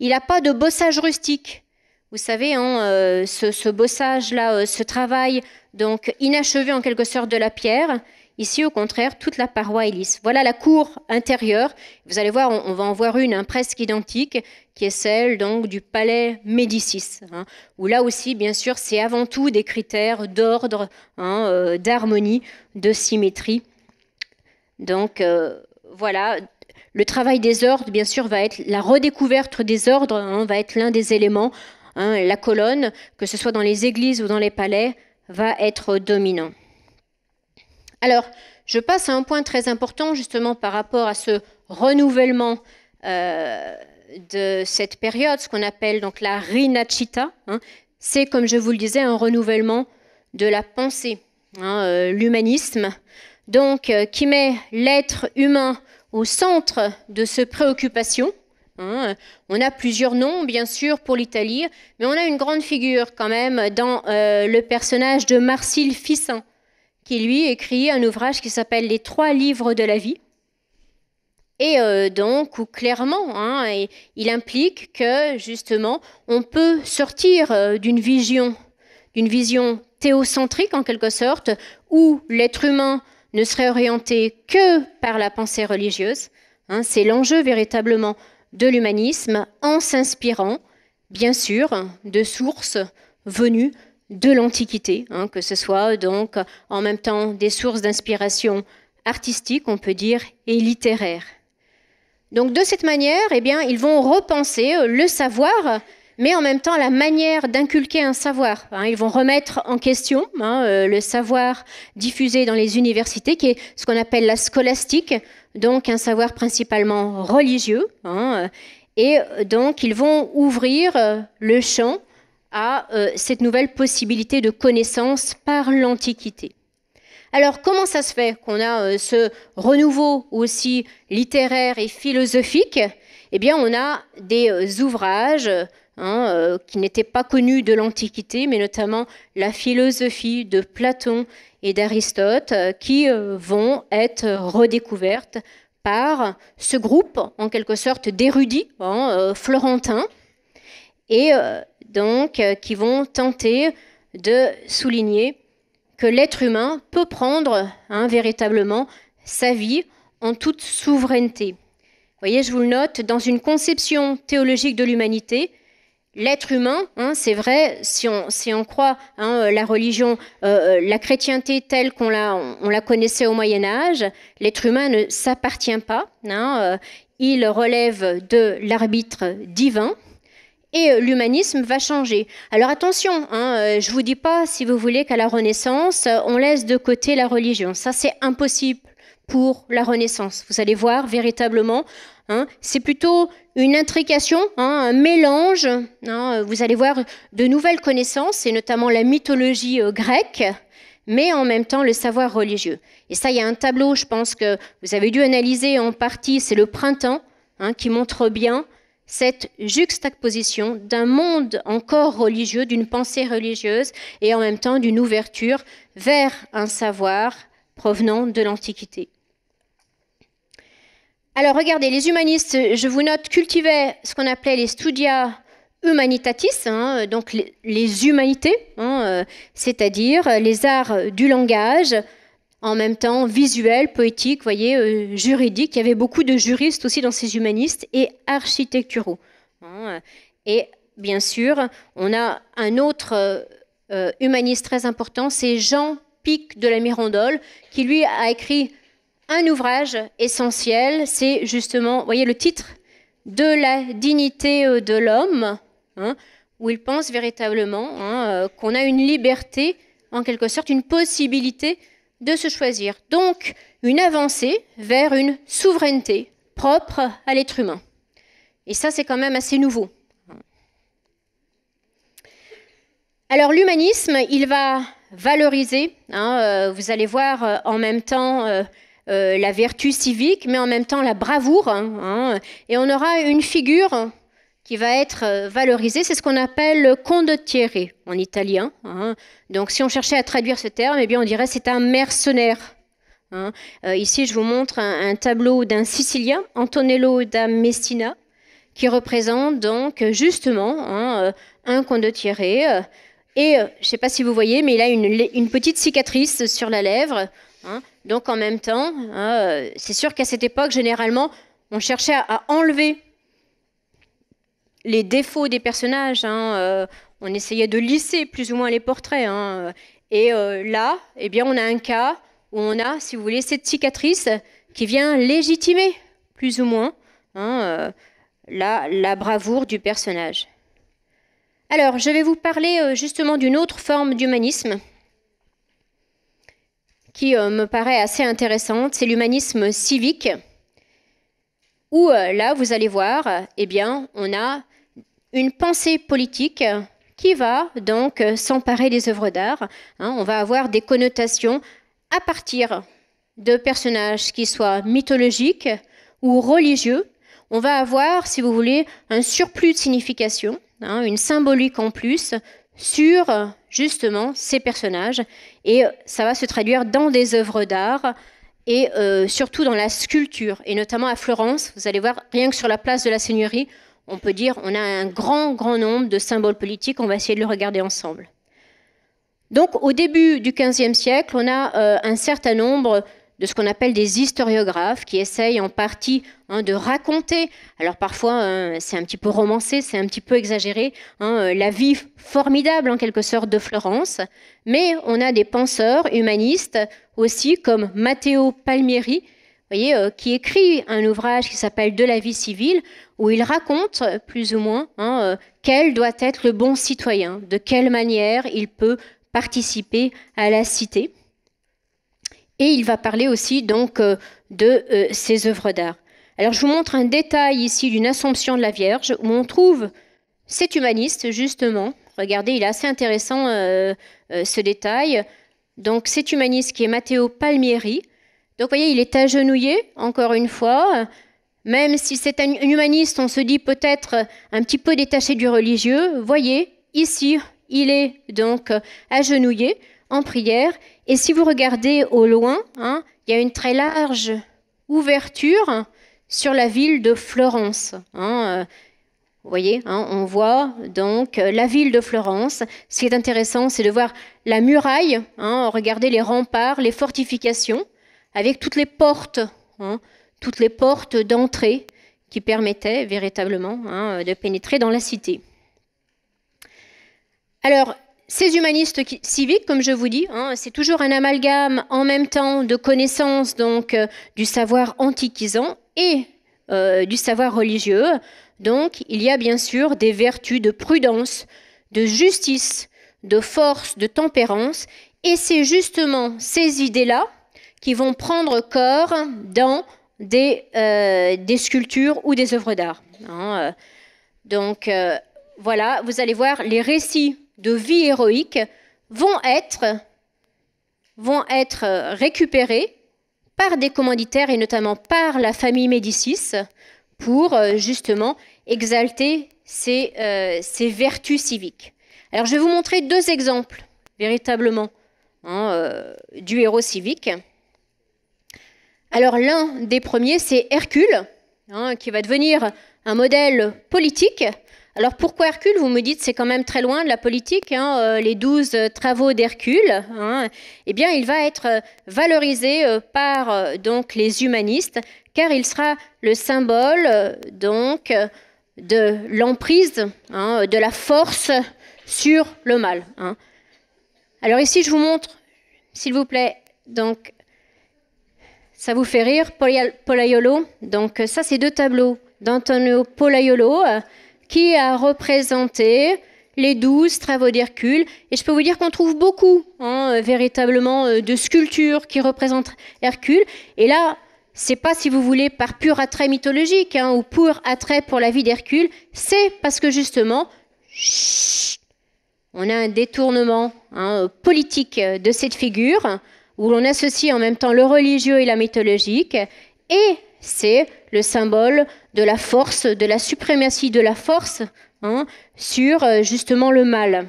il n'a pas de bossage rustique. Vous savez, hein, euh, ce, bossage-là, euh, ce travail donc inachevé en quelque sorte de la pierre, Ici, au contraire, toute la paroi est lisse. Voilà la cour intérieure. Vous allez voir, on, va en voir une hein, presque identique, qui est celle donc du palais Médicis, hein, où là aussi, bien sûr, c'est avant tout des critères d'ordre, hein, euh, d'harmonie, de symétrie. Donc euh, voilà, le travail des ordres, bien sûr, va être la redécouverte des ordres, va être l'un des éléments. la colonne, que ce soit dans les églises ou dans les palais, va être dominant. Alors, je passe à un point très important justement par rapport à ce renouvellement euh, de cette période, ce qu'on appelle donc la rinachita. Hein. c'est, comme je vous le disais, un renouvellement de la pensée, hein, euh, l'humanisme, donc euh, qui met l'être humain au centre de ses préoccupations. Hein. On a plusieurs noms, bien sûr, pour l'Italie, mais on a une grande figure quand même dans le personnage de Marcille Fissin qui lui écrit un ouvrage qui s'appelle Les trois livres de la vie. Et euh, donc, clairement, hein, il implique que justement, on peut sortir euh, d'une vision, d'une vision théocentrique en quelque sorte, où l'être humain ne serait orienté que par la pensée religieuse. Hein, c'est l'enjeu véritablement de l'humanisme en s'inspirant, bien sûr, de sources venues de l'Antiquité, hein, que ce soit donc en même temps des sources d'inspiration artistique, on peut dire, et littéraire. Donc de cette manière, eh bien, ils vont repenser euh, le savoir, mais en même temps la manière d'inculquer un savoir. Hein. Ils vont remettre en question hein, euh, le savoir diffusé dans les universités, qui est ce qu'on appelle la scolastique, donc un savoir principalement religieux. et euh, donc ils vont ouvrir le champ à euh, cette nouvelle possibilité de connaissance par l'Antiquité. Alors comment ça se fait qu'on a euh, ce renouveau aussi littéraire et philosophique Eh bien on a des euh, ouvrages hein, qui n'étaient pas connus de l'Antiquité, mais notamment la philosophie de Platon et d'Aristote, qui vont être redécouvertes par ce groupe en quelque sorte d'érudits hein, florentins. Et donc, euh, qui vont tenter de souligner que l'être humain peut prendre hein, véritablement sa vie en toute souveraineté. Vous voyez, je vous le note, dans une conception théologique de l'humanité, l'être humain, hein, c'est vrai, si on, on croit hein, euh, la religion, euh, la chrétienté telle qu'on la, on, la connaissait au Moyen Âge, l'être humain ne s'appartient pas, il relève de l'arbitre divin, et euh, l'humanisme va changer. Alors attention, hein, euh, je ne vous dis pas, si vous voulez, qu'à la Renaissance, euh, on laisse de côté la religion. Ça, c'est impossible pour la Renaissance. Vous allez voir, véritablement, hein, c'est plutôt une intrication, hein, un mélange. vous allez voir de nouvelles connaissances, et notamment la mythologie grecque, mais en même temps le savoir religieux. Et ça, il y a un tableau, je pense que vous avez dû analyser en partie, c'est le printemps, qui montre bien cette juxtaposition d'un monde encore religieux, d'une pensée religieuse et en même temps d'une ouverture vers un savoir provenant de l'Antiquité. Alors regardez, les humanistes, je vous note, cultivaient ce qu'on appelait les studia humanitatis, hein, donc les, humanités, hein, euh, c'est-à-dire les arts du langage, en même temps visuel, poétique, voyez, euh, juridique. Il y avait beaucoup de juristes aussi dans ces humanistes et architecturaux. Hein. Et bien sûr, on a un autre euh, euh, humaniste très important, c'est Jean Pic de la Mirandole, qui lui a écrit un ouvrage essentiel. C'est justement, voyez le titre, De la dignité de l'homme, hein, où il pense véritablement hein, qu'on a une liberté, en quelque sorte, une possibilité de se choisir. Donc, une avancée vers une souveraineté propre à l'être humain. Et ça, c'est quand même assez nouveau. Alors, l'humanisme, il va valoriser, hein, euh, vous allez voir euh, en même temps euh, la vertu civique, mais en même temps la bravoure, hein, hein, et on aura une figure qui va être euh, valorisé. C'est ce qu'on appelle le condottiere en italien. Hein. Donc si on cherchait à traduire ce terme, eh bien on dirait c'est un mercenaire. Hein. Euh, ici, je vous montre un, tableau d'un Sicilien, Antonello da Messina, qui représente donc justement hein, euh, un condottiere. et je ne sais pas si vous voyez, mais il a une, petite cicatrice sur la lèvre. Donc en même temps, c'est sûr qu'à cette époque, généralement, on cherchait à enlever les défauts des personnages. Hein, euh, on essayait de lisser plus ou moins les portraits. Hein, euh, et euh, là, eh bien, on a un cas où on a, si vous voulez, cette cicatrice qui vient légitimer plus ou moins hein, la, bravoure du personnage. Alors, je vais vous parler justement d'une autre forme d'humanisme qui me paraît assez intéressante, c'est l'humanisme civique où euh, là, vous allez voir, euh, eh bien, on a une pensée politique qui va donc euh, s'emparer des œuvres d'art. Hein. on va avoir des connotations à partir de personnages qui soient mythologiques ou religieux. On va avoir, si vous voulez, un surplus de signification, hein, une symbolique en plus sur justement ces personnages. Et ça va se traduire dans des œuvres d'art et euh, surtout dans la sculpture, et notamment à Florence. Vous allez voir, rien que sur la place de la Seigneurie, on peut dire on a un grand, grand nombre de symboles politiques. On va essayer de le regarder ensemble. Donc, au début du XVe siècle, on a euh, un certain nombre de ce qu'on appelle des historiographes qui essayent en partie hein, de raconter, alors parfois hein, c'est un petit peu romancé, c'est un petit peu exagéré, hein, euh, la vie formidable en quelque sorte de Florence, mais on a des penseurs humanistes aussi comme Matteo Palmieri, voyez, euh, qui écrit un ouvrage qui s'appelle De la vie civile, où il raconte plus ou moins euh, quel doit être le bon citoyen, de quelle manière il peut participer à la cité. Et il va parler aussi donc euh, de euh, ses œuvres d'art. Alors je vous montre un détail ici d'une Assomption de la Vierge où on trouve cet humaniste justement. Regardez, il est assez intéressant euh, ce détail. Donc cet humaniste qui est Matteo Palmieri. Donc vous voyez, il est agenouillé encore une fois. Même si c'est un humaniste, on se dit peut-être un petit peu détaché du religieux. Voyez, ici, il est donc agenouillé en prière et si vous regardez au loin, hein, il y a une très large ouverture sur la ville de Florence. Hein, euh, vous voyez, hein, on voit donc euh, la ville de Florence. Ce qui est intéressant, c'est de voir la muraille, hein, regardez les remparts, les fortifications, avec toutes les portes, toutes les portes d'entrée qui permettaient véritablement de pénétrer dans la cité. Alors, ces humanistes civiques, comme je vous dis, hein, c'est toujours un amalgame en même temps de connaissances, donc euh, du savoir antiquisant et euh, du savoir religieux. Donc, il y a bien sûr des vertus de prudence, de justice, de force, de tempérance, et c'est justement ces idées-là qui vont prendre corps dans des, euh, des sculptures ou des œuvres d'art. Hein, donc, voilà, vous allez voir les récits de vie héroïque vont être, vont être récupérés par des commanditaires et notamment par la famille Médicis pour euh, justement exalter euh, ces, vertus civiques. Alors je vais vous montrer deux exemples véritablement hein, euh, du héros civique. Alors l'un des premiers, c'est Hercule, hein, qui va devenir un modèle politique alors pourquoi Hercule Vous me dites c'est quand même très loin de la politique, hein, euh, les 12 euh, travaux d'Hercule. Hein. eh bien, il va être euh, valorisé par donc les humanistes, car il sera le symbole donc de l'emprise, hein, de la force sur le mal. Alors ici, je vous montre, s'il vous plaît, donc ça vous fait rire, Polaiolo. Donc ça, c'est deux tableaux d'Antonio Polaiolo qui a représenté les douze travaux d'Hercule. Et je peux vous dire qu'on trouve beaucoup, hein, euh, véritablement, euh, de sculptures qui représentent Hercule. Et là, c'est pas, si vous voulez, par pur attrait mythologique hein, ou pur attrait pour la vie d'Hercule, c'est parce que justement, on a un détournement hein, politique euh, de cette figure, où l'on associe en même temps le religieux et la mythologique, et c'est le symbole de la force, de la suprématie de la force hein, sur euh, justement le mal.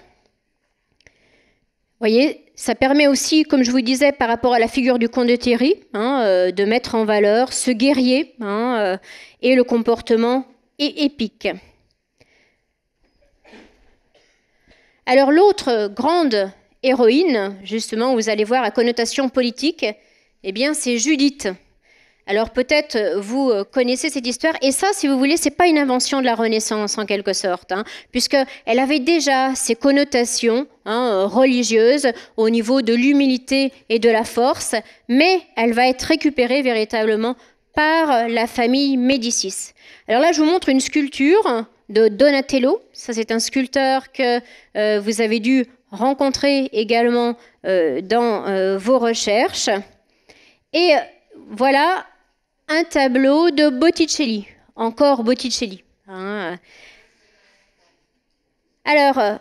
Vous voyez, ça permet aussi, comme je vous disais, par rapport à la figure du comte de Thierry, hein, euh, de mettre en valeur ce guerrier hein, euh, et le comportement épique. Alors l'autre grande héroïne, justement, vous allez voir à connotation politique, eh bien c'est Judith. Alors peut-être euh, vous euh, connaissez cette histoire, et ça, si vous voulez, c'est pas une invention de la Renaissance en quelque sorte, hein, puisqu'elle avait déjà ses connotations hein, euh, religieuses au niveau de l'humilité et de la force, mais elle va être récupérée véritablement par la famille Médicis. Alors là, je vous montre une sculpture de Donatello. Ça, c'est un sculpteur que vous avez dû rencontrer également dans vos recherches. Et voilà un tableau de Botticelli, encore Botticelli. Hein. Alors, euh,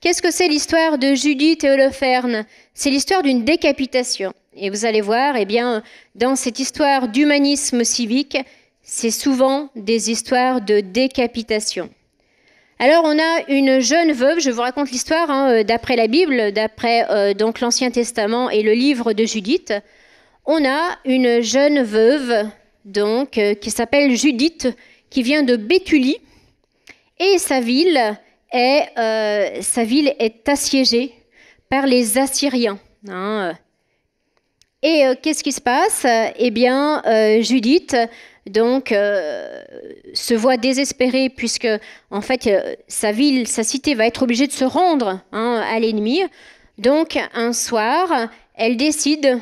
qu'est-ce que c'est l'histoire de Judith et Holoferne C'est l'histoire d'une décapitation. Et vous allez voir, eh bien, dans cette histoire d'humanisme civique, c'est souvent des histoires de décapitation. Alors on a une jeune veuve, je vous raconte l'histoire hein, d'après la Bible, d'après euh, donc l'Ancien Testament et le livre de Judith on a une jeune veuve, donc, euh, qui s'appelle Judith, qui vient de Béthulie, et sa ville est, euh, sa ville est assiégée par les Assyriens. Hein. Et euh, qu'est-ce qui se passe Eh bien, Judith donc se voit désespérée puisque en fait sa ville, sa cité va être obligée de se rendre hein, à l'ennemi. Donc un soir, elle décide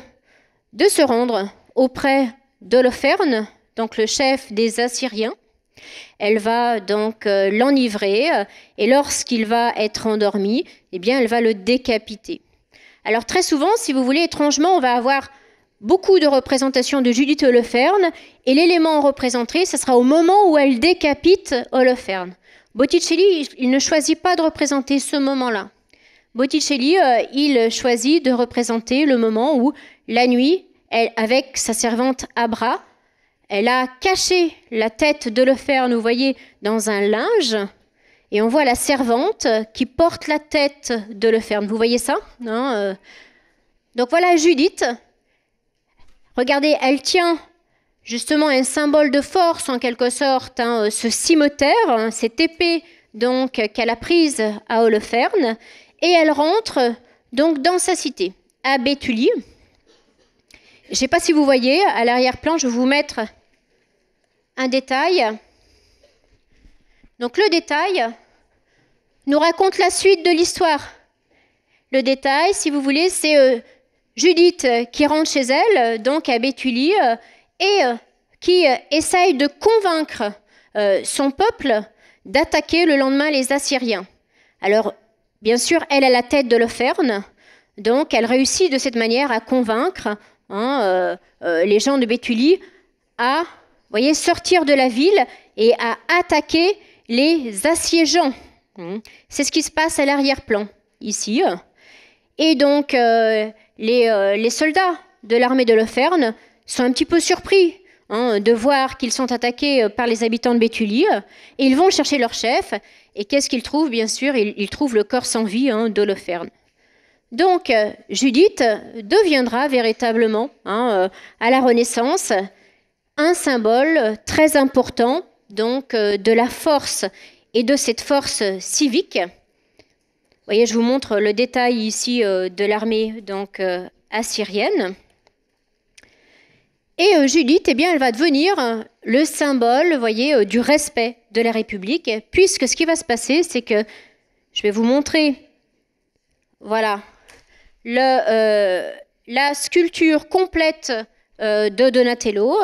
de se rendre auprès d'Holoferne, donc le chef des Assyriens. Elle va donc euh, l'enivrer euh, et lorsqu'il va être endormi, eh bien, elle va le décapiter. Alors très souvent, si vous voulez, étrangement, on va avoir beaucoup de représentations de Judith Holoferne et l'élément représenté, ce sera au moment où elle décapite Holoferne. Botticelli, il ne choisit pas de représenter ce moment-là. Botticelli, euh, il choisit de représenter le moment où la nuit, avec sa servante Abra, elle a caché la tête de le vous voyez, dans un linge, et on voit la servante qui porte la tête de le Vous voyez ça non euh? Donc voilà Judith. Regardez, elle tient justement un symbole de force en quelque sorte, hein, euh, ce cimetière, hein, cette épée donc qu'elle a prise à Holoferne, et elle rentre donc dans sa cité, à Béthulie. Je ne sais pas si vous voyez, à l'arrière-plan, je vais vous mettre un détail. Donc le détail nous raconte la suite de l'histoire. Le détail, si vous voulez, c'est euh, Judith euh, qui rentre chez elle, euh, donc à Béthulie, et qui essaye de convaincre son peuple d'attaquer le lendemain les Assyriens. Alors, bien sûr, elle a la tête de l'Opherne, donc elle réussit de cette manière à convaincre Hein, euh, euh, les gens de Béthulie, à voyez, sortir de la ville et à attaquer les assiégeants. Hein. C'est ce qui se passe à l'arrière-plan ici. Hein. Et donc, euh, les, soldats de l'armée de Loferne sont un petit peu surpris de voir qu'ils sont attaqués par les habitants de Béthulie. Et ils vont chercher leur chef. Et qu'est-ce qu'ils trouvent Bien sûr, ils, trouvent le corps sans vie hein, donc euh, Judith deviendra véritablement, hein, euh, à la Renaissance, un symbole très important donc euh, de la force et de cette force civique. voyez, je vous montre le détail ici de l'armée donc assyrienne. Et Judith, eh bien, elle va devenir le symbole, voyez, du respect de la République, puisque ce qui va se passer, c'est que je vais vous montrer, voilà, le, euh, la sculpture complète euh, de Donatello,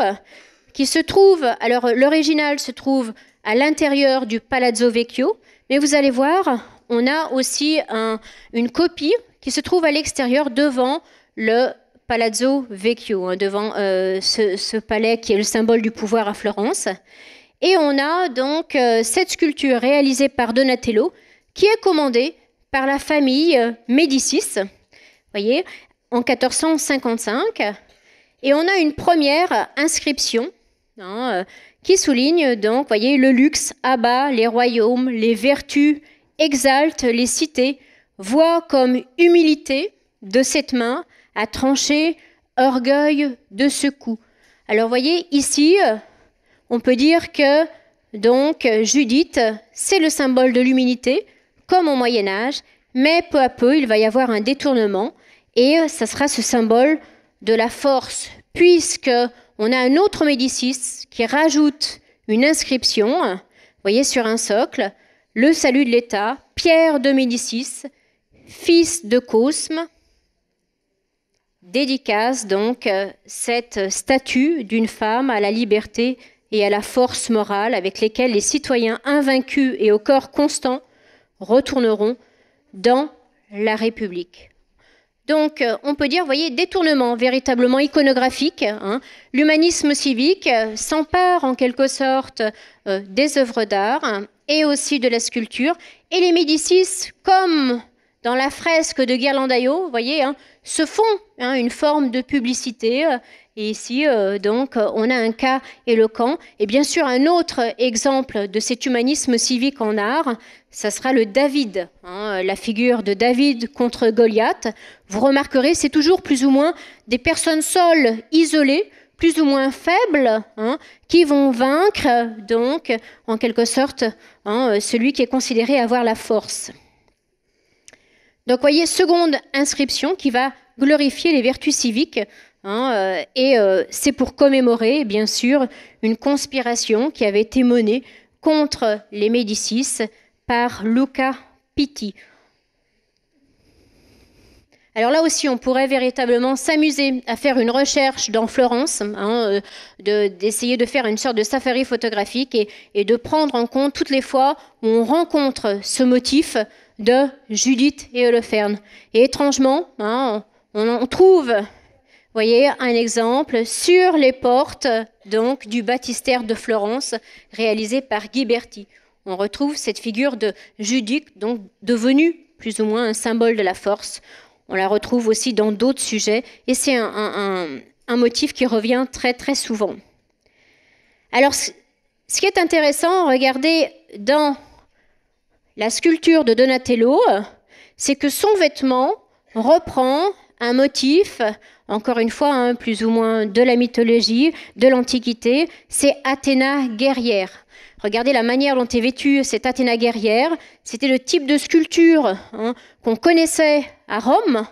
qui se trouve, alors l'original se trouve à l'intérieur du Palazzo Vecchio, mais vous allez voir, on a aussi un, une copie qui se trouve à l'extérieur devant le Palazzo Vecchio, hein, devant euh, ce, palais qui est le symbole du pouvoir à Florence. Et on a donc cette sculpture réalisée par Donatello qui est commandée par la famille Médicis, voyez, en 1455. Et on a une première inscription hein, euh, qui souligne donc, voyez, le luxe abat les royaumes, les vertus exalte les cités, voit comme humilité de cette main à trancher orgueil de ce coup. Alors voyez, ici, euh, on peut dire que donc Judith, c'est le symbole de l'humilité, comme au Moyen Âge, mais peu à peu, il va y avoir un détournement et ça sera ce symbole de la force, puisque on a un autre Médicis qui rajoute une inscription, vous voyez, sur un socle, le salut de l'État, Pierre de Médicis, fils de Cosme, dédicace donc euh, cette statue d'une femme à la liberté et à la force morale avec lesquelles les citoyens invaincus et au corps constant retourneront dans la République. Donc, euh, on peut dire, voyez, détournement véritablement iconographique. Hein. L'humanisme civique euh, s'empare en quelque sorte euh, des œuvres d'art hein, et aussi de la sculpture. Et les Médicis, comme dans la fresque de Ghirlandaio, voyez, hein, se font une forme de publicité. Et ici, euh, donc, on a un cas éloquent. Et bien sûr, un autre exemple de cet humanisme civique en art, ça sera le David, hein, la figure de David contre Goliath. Vous remarquerez, c'est toujours plus ou moins des personnes seules, isolées, plus ou moins faibles, hein, qui vont vaincre, donc, en quelque sorte, hein, celui qui est considéré avoir la force. Donc, voyez, seconde inscription qui va glorifier les vertus civiques Hein, euh, et euh, c'est pour commémorer, bien sûr, une conspiration qui avait été menée contre les Médicis par Luca Pitti. Alors là aussi, on pourrait véritablement s'amuser à faire une recherche dans Florence, hein, euh, d'essayer de, faire une sorte de safari photographique et, de prendre en compte toutes les fois où on rencontre ce motif de Judith et Holoferne. Et étrangement, hein, on, on trouve Voyez un exemple sur les portes donc du baptistère de Florence réalisé par Ghiberti. On retrouve cette figure de Judic, donc devenue plus ou moins un symbole de la force. On la retrouve aussi dans d'autres sujets et c'est un, un, motif qui revient très très souvent. Alors, ce qui est intéressant, regardez dans la sculpture de Donatello, c'est que son vêtement reprend un motif encore une fois, hein, plus ou moins de la mythologie, de l'Antiquité, c'est Athéna guerrière. Regardez la manière dont est vêtue cette Athéna guerrière. C'était le type de sculpture hein, qu'on connaissait à Rome.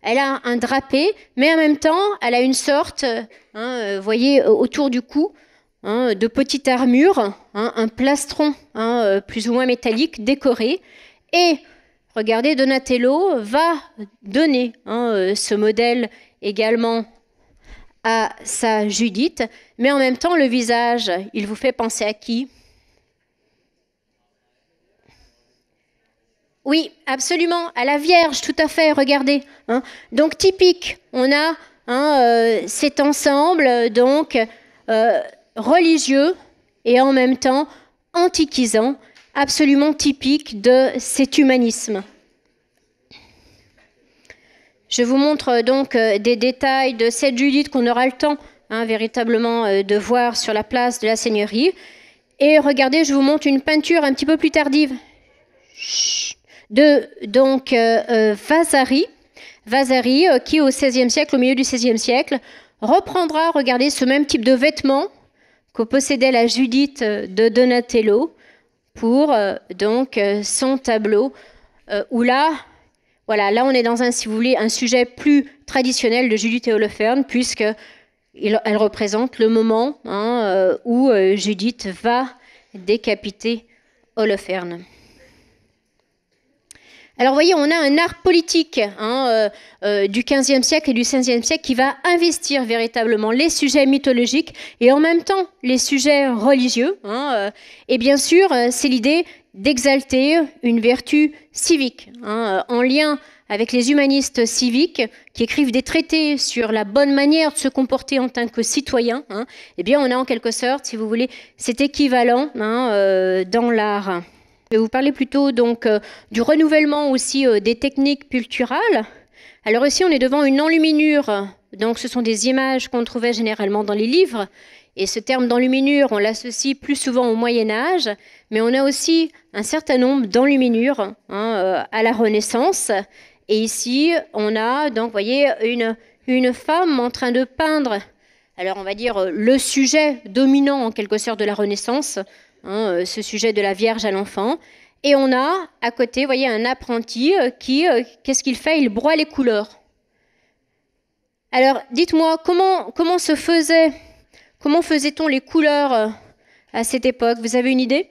Elle a un drapé, mais en même temps, elle a une sorte, hein, euh, voyez, autour du cou, de petites armures, un plastron euh, plus ou moins métallique décoré. Et regardez, Donatello va donner euh, ce modèle également à sa Judith, mais en même temps, le visage, il vous fait penser à qui Oui, absolument, à la Vierge, tout à fait, regardez. Hein. Donc typique, on a hein, euh, cet ensemble donc euh, religieux et en même temps antiquisant, absolument typique de cet humanisme. Je vous montre euh, donc euh, des détails de cette Judith qu'on aura le temps hein, véritablement euh, de voir sur la place de la Seigneurie. Et regardez, je vous montre une peinture un petit peu plus tardive de donc Vasari, Vasari qui au XVIe siècle, au milieu du XVIe siècle, reprendra, regardez, ce même type de vêtements que possédait la Judith de Donatello pour donc son tableau, où là, voilà, là on est dans un, si vous voulez, un sujet plus traditionnel de Judith et Holoferne, puisque elle représente le moment hein, euh, où euh, Judith va décapiter Holoferne. Alors voyez, on a un art politique hein, euh, du XVe siècle et du XVIe siècle qui va investir véritablement les sujets mythologiques et en même temps les sujets religieux. Hein, et bien sûr, c'est l'idée d'exalter une vertu civique, hein, euh, en lien avec les humanistes civiques qui écrivent des traités sur la bonne manière de se comporter en tant que citoyen, hein. eh bien on a en quelque sorte, si vous voulez, cet équivalent hein, euh, dans l'art. Je vais vous parler plutôt donc euh, du renouvellement aussi des techniques culturales. Alors ici on est devant une enluminure, donc ce sont des images qu'on trouvait généralement dans les livres et ce terme d'enluminure, on l'associe plus souvent au Moyen Âge, mais on a aussi un certain nombre d'enluminures hein, euh, à la Renaissance. Et ici, on a donc, vous voyez, une, une femme en train de peindre, alors on va dire le sujet dominant en quelque sorte de la Renaissance, hein, euh, ce sujet de la Vierge à l'enfant. Et on a à côté, vous voyez, un apprenti euh, qui, qu'est-ce qu'il fait Il broie les couleurs. Alors, dites-moi, comment, comment se faisait Comment faisait-on les couleurs euh, à cette époque Vous avez une idée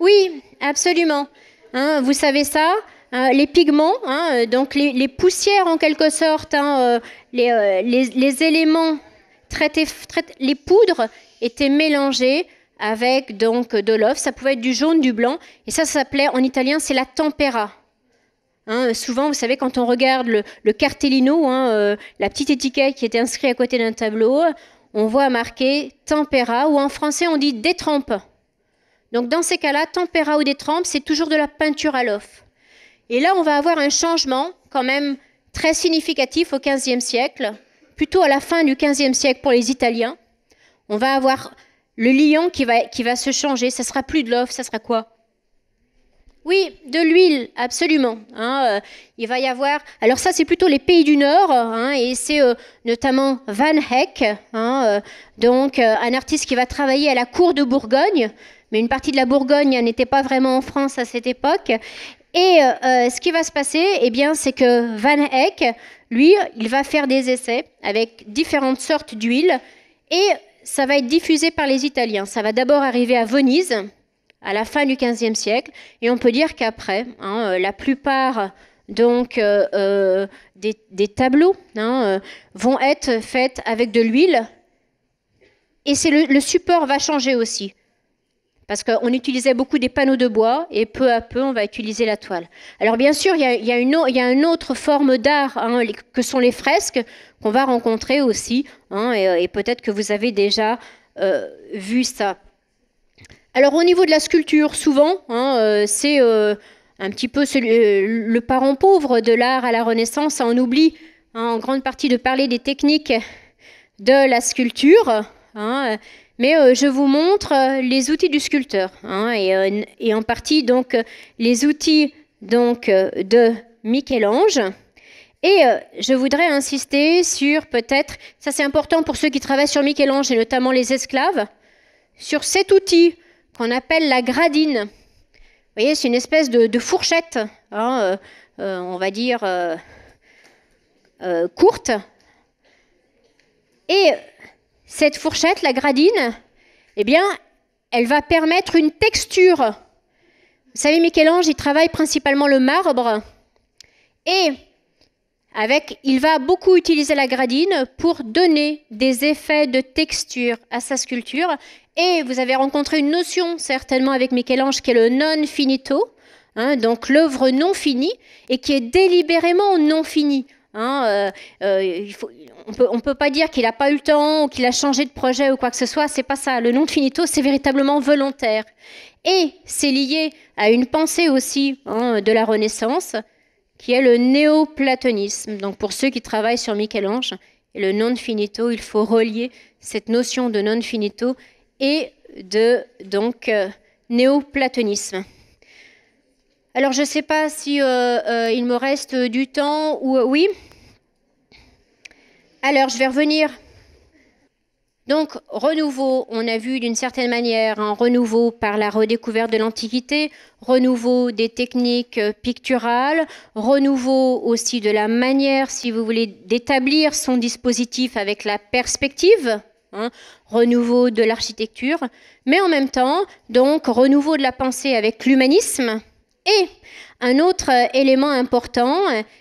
Oui, absolument. Hein, vous savez ça hein, les pigments, hein, donc les, poussières en quelque sorte, euh, euh, les, éléments traités, les poudres étaient mélangées avec donc de l'œuf. Ça pouvait être du jaune, du blanc, et ça, ça s'appelait en italien c'est la tempera. Hein, souvent, vous savez, quand on regarde le, cartellino, hein, euh, la petite étiquette qui était inscrite à côté d'un tableau, on voit marqué tempera » ou en français on dit détrempe. Donc dans ces cas-là, tempera » ou détrempe, c'est toujours de la peinture à l'off. Et là, on va avoir un changement quand même très significatif au XVe siècle, plutôt à la fin du XVe siècle pour les Italiens. On va avoir le lion qui va, qui va se changer. Ça sera plus de l'off, ça sera quoi oui, de l'huile, absolument. Hein, euh, il va y avoir. Alors ça, c'est plutôt les pays du Nord, hein, et c'est euh, notamment Van Heck, hein, euh, donc un artiste qui va travailler à la cour de Bourgogne, mais une partie de la Bourgogne n'était pas vraiment en France à cette époque. Et ce qui va se passer, eh bien, c'est que Van Heck, lui, il va faire des essais avec différentes sortes d'huiles, et ça va être diffusé par les Italiens. Ça va d'abord arriver à Venise à la fin du XVe siècle, et on peut dire qu'après, hein, euh, la plupart donc euh, euh, des, tableaux hein, vont être faits avec de l'huile, et c'est le, support va changer aussi, parce qu'on utilisait beaucoup des panneaux de bois, et peu à peu, on va utiliser la toile. Alors bien sûr, il y a, y, y a, une autre forme d'art hein, que sont les fresques qu'on va rencontrer aussi, et peut-être que vous avez déjà vu ça. Alors au niveau de la sculpture, souvent, hein, euh, c'est euh, un petit peu euh, le parent pauvre de l'art à la Renaissance. On oublie hein, en grande partie de parler des techniques de la sculpture, hein. mais je vous montre les outils du sculpteur et, et, en partie donc les outils donc de Michel-Ange. Et je voudrais insister sur peut-être, ça c'est important pour ceux qui travaillent sur Michel-Ange et notamment les esclaves, sur cet outil qu'on appelle la gradine. Vous voyez, c'est une espèce de, fourchette, hein, euh, euh, on va dire euh, courte. Et cette fourchette, la gradine, eh bien, elle va permettre une texture. Vous savez, Michel-Ange, il travaille principalement le marbre. Et avec, il va beaucoup utiliser la gradine pour donner des effets de texture à sa sculpture. Et vous avez rencontré une notion certainement avec Michel-Ange qui est le non finito, hein, donc l'œuvre non finie, et qui est délibérément non finie. Hein, euh, euh, on peut, ne peut pas dire qu'il n'a pas eu le temps ou qu'il a changé de projet ou quoi que ce soit. C'est pas ça. Le non finito, c'est véritablement volontaire. Et c'est lié à une pensée aussi hein, de la Renaissance, qui est le néoplatonisme. Donc pour ceux qui travaillent sur Michel-Ange, le non finito, il faut relier cette notion de non finito et de donc euh, néoplatonisme. Alors je ne sais pas si euh, euh, il me reste du temps ou oui. Alors je vais revenir. Donc renouveau, on a vu d'une certaine manière un hein, renouveau par la redécouverte de l'Antiquité, renouveau des techniques picturales, renouveau aussi de la manière, si vous voulez, d'établir son dispositif avec la perspective, Hein, renouveau de l'architecture, mais en même temps, donc renouveau de la pensée avec l'humanisme. Et un autre euh, élément important,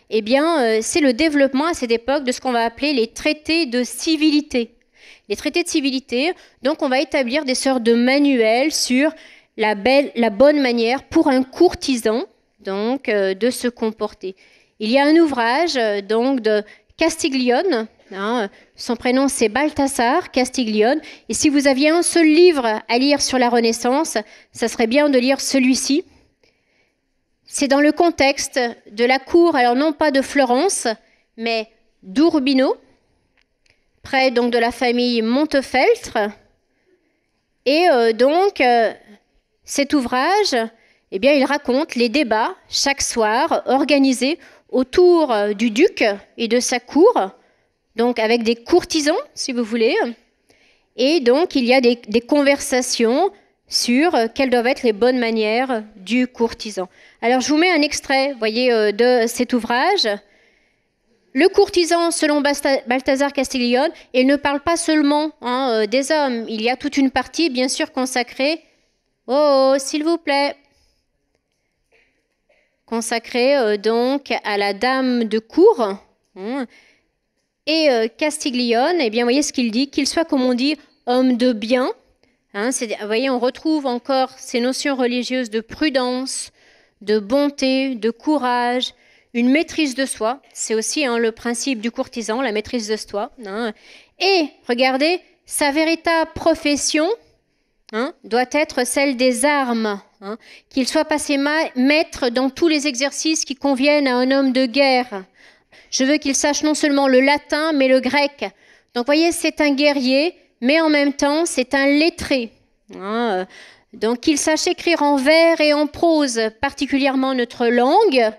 eh bien, euh, c'est le développement à cette époque de ce qu'on va appeler les traités de civilité. Les traités de civilité, donc on va établir des sortes de manuels sur la, belle, la bonne manière pour un courtisan donc, euh, de se comporter. Il y a un ouvrage donc de Castiglione Hein. Son prénom, c'est Balthasar Castiglione. Et si vous aviez un seul livre à lire sur la Renaissance, ça serait bien de lire celui-ci. C'est dans le contexte de la cour, alors non pas de Florence, mais d'Urbino, près donc de la famille Montefeltre. Et euh, donc, euh, cet ouvrage, eh bien, il raconte les débats chaque soir organisés autour euh, du duc et de sa cour donc avec des courtisans, si vous voulez. Et donc, il y a des, conversations sur euh, quelles doivent être les bonnes manières du courtisan. Alors, je vous mets un extrait, voyez, euh, de cet ouvrage. Le courtisan, selon Balthazar Castiglione, il ne parle pas seulement hein, euh, des hommes. Il y a toute une partie, bien sûr, consacrée. Oh, oh s'il vous plaît. Consacrée donc à la dame de cour. Hein, et euh, Castiglione, eh bien, vous voyez ce qu'il dit, qu'il soit, comme on dit, homme de bien. Hein, vous voyez, on retrouve encore ces notions religieuses de prudence, de bonté, de courage, une maîtrise de soi. C'est aussi hein, le principe du courtisan, la maîtrise de soi. Hein. Et, regardez, sa véritable profession doit être celle des armes. qu'il soit passé maître dans tous les exercices qui conviennent à un homme de guerre je veux qu'il sache non seulement le latin, mais le grec. Donc, voyez, c'est un guerrier, mais en même temps, c'est un lettré. Hein, euh, donc, qu'il sache écrire en vers et en prose, particulièrement notre langue.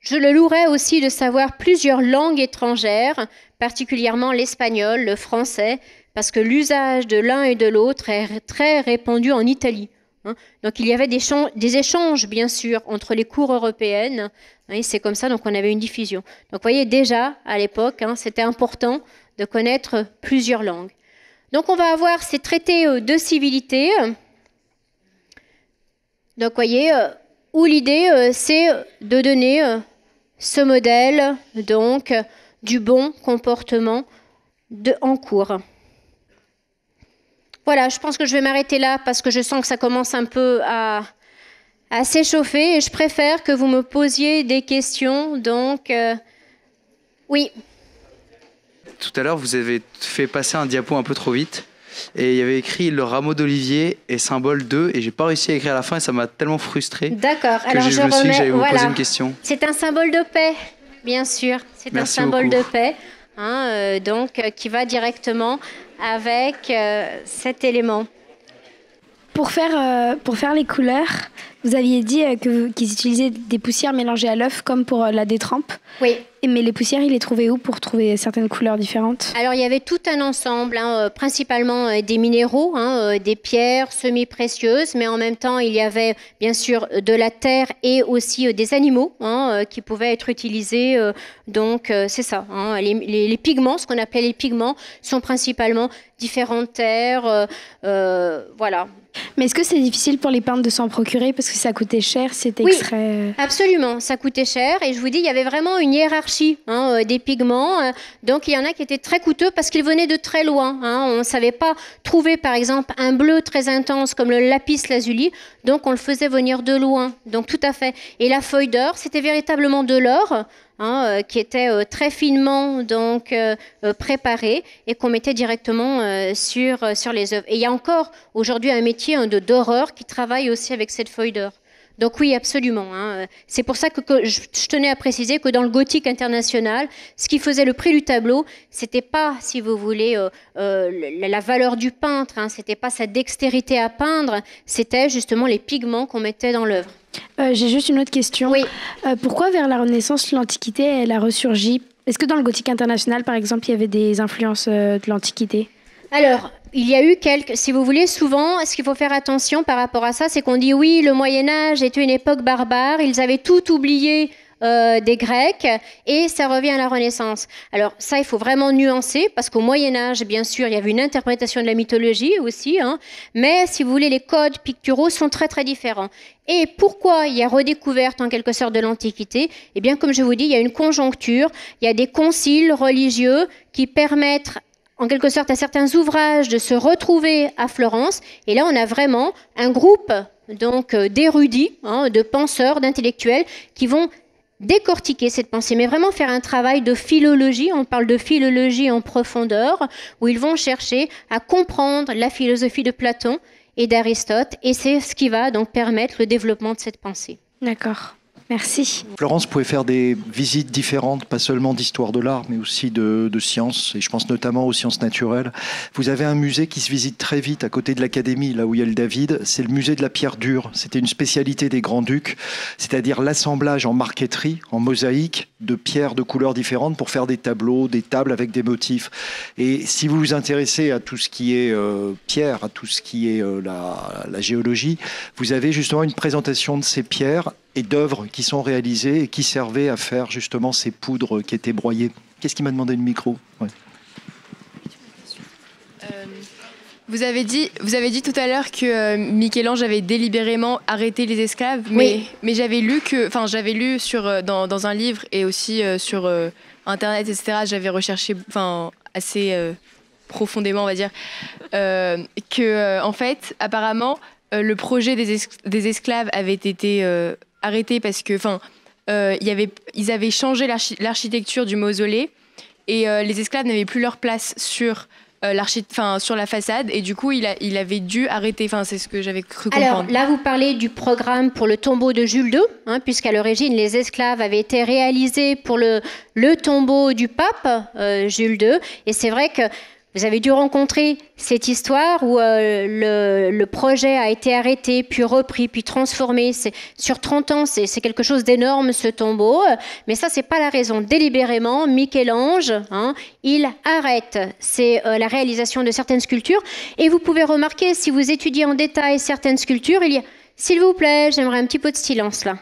Je le louerais aussi de savoir plusieurs langues étrangères, particulièrement l'espagnol, le français, parce que l'usage de l'un et de l'autre est très répandu en Italie. Hein. Donc il y avait des, échanges, bien sûr, entre les cours européennes. Hein, c'est comme ça, donc on avait une diffusion. Donc vous voyez déjà, à l'époque, hein, c'était important de connaître plusieurs langues. Donc on va avoir ces traités euh, de civilité. Donc voyez, euh, où l'idée, euh, c'est de donner ce modèle, donc, du bon comportement de, en cours. Voilà, je pense que je vais m'arrêter là parce que je sens que ça commence un peu à, s'échauffer et je préfère que vous me posiez des questions. Donc, euh, oui. Tout à l'heure, vous avez fait passer un diapo un peu trop vite et il y avait écrit le rameau d'olivier et symbole 2 et j'ai pas réussi à écrire à la fin et ça m'a tellement frustré. D'accord. Alors je, me suis vous poser une question. C'est un symbole de paix, bien sûr. C'est un symbole de paix. Hein, euh, donc, euh, qui va directement avec euh, cet élément. Pour faire, euh, pour faire les couleurs, vous aviez dit euh, qu'ils utilisaient des poussières mélangées à l'œuf comme pour euh, la détrempe. Oui. Mais les poussières, il les trouvaient où pour trouver certaines couleurs différentes Alors, il y avait tout un ensemble, hein, euh, principalement des minéraux, hein, des pierres semi-précieuses, mais en même temps, il y avait bien sûr de la terre et aussi des animaux hein, qui pouvaient être utilisés. Donc, c'est ça. Les, pigments, ce qu'on appelle les pigments, sont principalement différentes terres. Euh, voilà, mais est-ce que c'est difficile pour les peintres de s'en procurer parce que ça coûtait cher C'était extrait euh, Absolument, ça coûtait cher et je vous dis, il y avait vraiment une hiérarchie hein, euh, des pigments. Euh, donc il y en a qui étaient très coûteux parce qu'ils venaient de très loin. Hein. on ne savait pas trouver par exemple un bleu très intense comme le lapis lazuli, donc on le faisait venir de loin. Donc tout à fait. Et la feuille d'or, c'était véritablement de l'or. Hein, euh, qui était euh, très finement donc euh, préparé et qu'on mettait directement sur, sur les œuvres. Et il y a encore aujourd'hui un métier hein, de d'horreur qui travaille aussi avec cette feuille d'or. Donc oui, absolument. Hein, c'est pour ça que, je tenais à préciser que dans le gothique international, ce qui faisait le prix du tableau, c'était pas, si vous voulez, la, valeur du peintre, hein. c'était pas sa dextérité à peindre, c'était justement les pigments qu'on mettait dans l'œuvre. Euh, j'ai juste une autre question. Euh, pourquoi vers la Renaissance, l'Antiquité, elle a ressurgi Est-ce que dans le gothique international, par exemple, il y avait des influences euh, de l'Antiquité Alors, il y a eu quelques, si vous voulez, souvent, ce qu'il faut faire attention par rapport à ça, c'est qu'on dit oui, le Moyen Âge était une époque barbare, ils avaient tout oublié euh, des Grecs, et ça revient à la Renaissance. Alors ça, il faut vraiment nuancer, parce qu'au Moyen Âge, bien sûr, il y avait une interprétation de la mythologie aussi, hein, mais si vous voulez, les codes picturaux sont très très différents. Et pourquoi il y a redécouverte en quelque sorte de l'Antiquité Eh bien, comme je vous dis, il y a une conjoncture, il y a des conciles religieux qui permettent en quelque sorte à certains ouvrages de se retrouver à Florence. Et là, on a vraiment un groupe donc euh, d'érudits, hein, de penseurs, d'intellectuels qui vont décortiquer cette pensée, mais vraiment faire un travail de philologie, on parle de philologie en profondeur, où ils vont chercher à comprendre la philosophie de Platon et d'Aristote, et c'est ce qui va donc permettre le développement de cette pensée. D'accord. Merci. Florence pouvait faire des visites différentes, pas seulement d'histoire de l'art, mais aussi de, de sciences, et je pense notamment aux sciences naturelles. Vous avez un musée qui se visite très vite à côté de l'académie, là où il y a le David, c'est le musée de la pierre dure. C'était une spécialité des grands-ducs, c'est-à-dire l'assemblage en marqueterie, en mosaïque, de pierres de couleurs différentes pour faire des tableaux, des tables avec des motifs. Et si vous vous intéressez à tout ce qui est euh, pierre, à tout ce qui est euh, la, la géologie, vous avez justement une présentation de ces pierres et d'œuvres qui sont réalisées et qui servaient à faire justement ces poudres qui étaient broyées. Qu'est-ce qui m'a demandé le micro euh, vous, avez dit, vous avez dit tout à l'heure que euh, Michel-Ange avait délibérément arrêté les esclaves, mais, mais j'avais lu que, enfin j'avais lu sur, euh, dans, un livre et aussi sur Internet, etc., j'avais recherché enfin, assez profondément, on va dire, que en fait, apparemment, le projet des, des, esclaves avait été arrêté parce que, enfin, euh, y avait, ils avaient changé l'architecture du mausolée et euh, les esclaves n'avaient plus leur place sur euh, sur la façade et du coup il, a, il avait dû arrêter. Enfin, c'est ce que j'avais cru comprendre. Alors là, vous parlez du programme pour le tombeau de Jules II, hein, puisqu'à l'origine les esclaves avaient été réalisés pour le, le tombeau du pape Jules II. Et c'est vrai que vous avez dû rencontrer cette histoire où euh, le, projet a été arrêté, puis repris, puis transformé. Sur 30 ans, c'est quelque chose d'énorme, ce tombeau. Mais ça, c'est pas la raison. Délibérément, Michel-Ange, hein, il arrête euh, la réalisation de certaines sculptures. Et vous pouvez remarquer, si vous étudiez en détail certaines sculptures, il y a, s'il vous plaît, j'aimerais un petit peu de silence là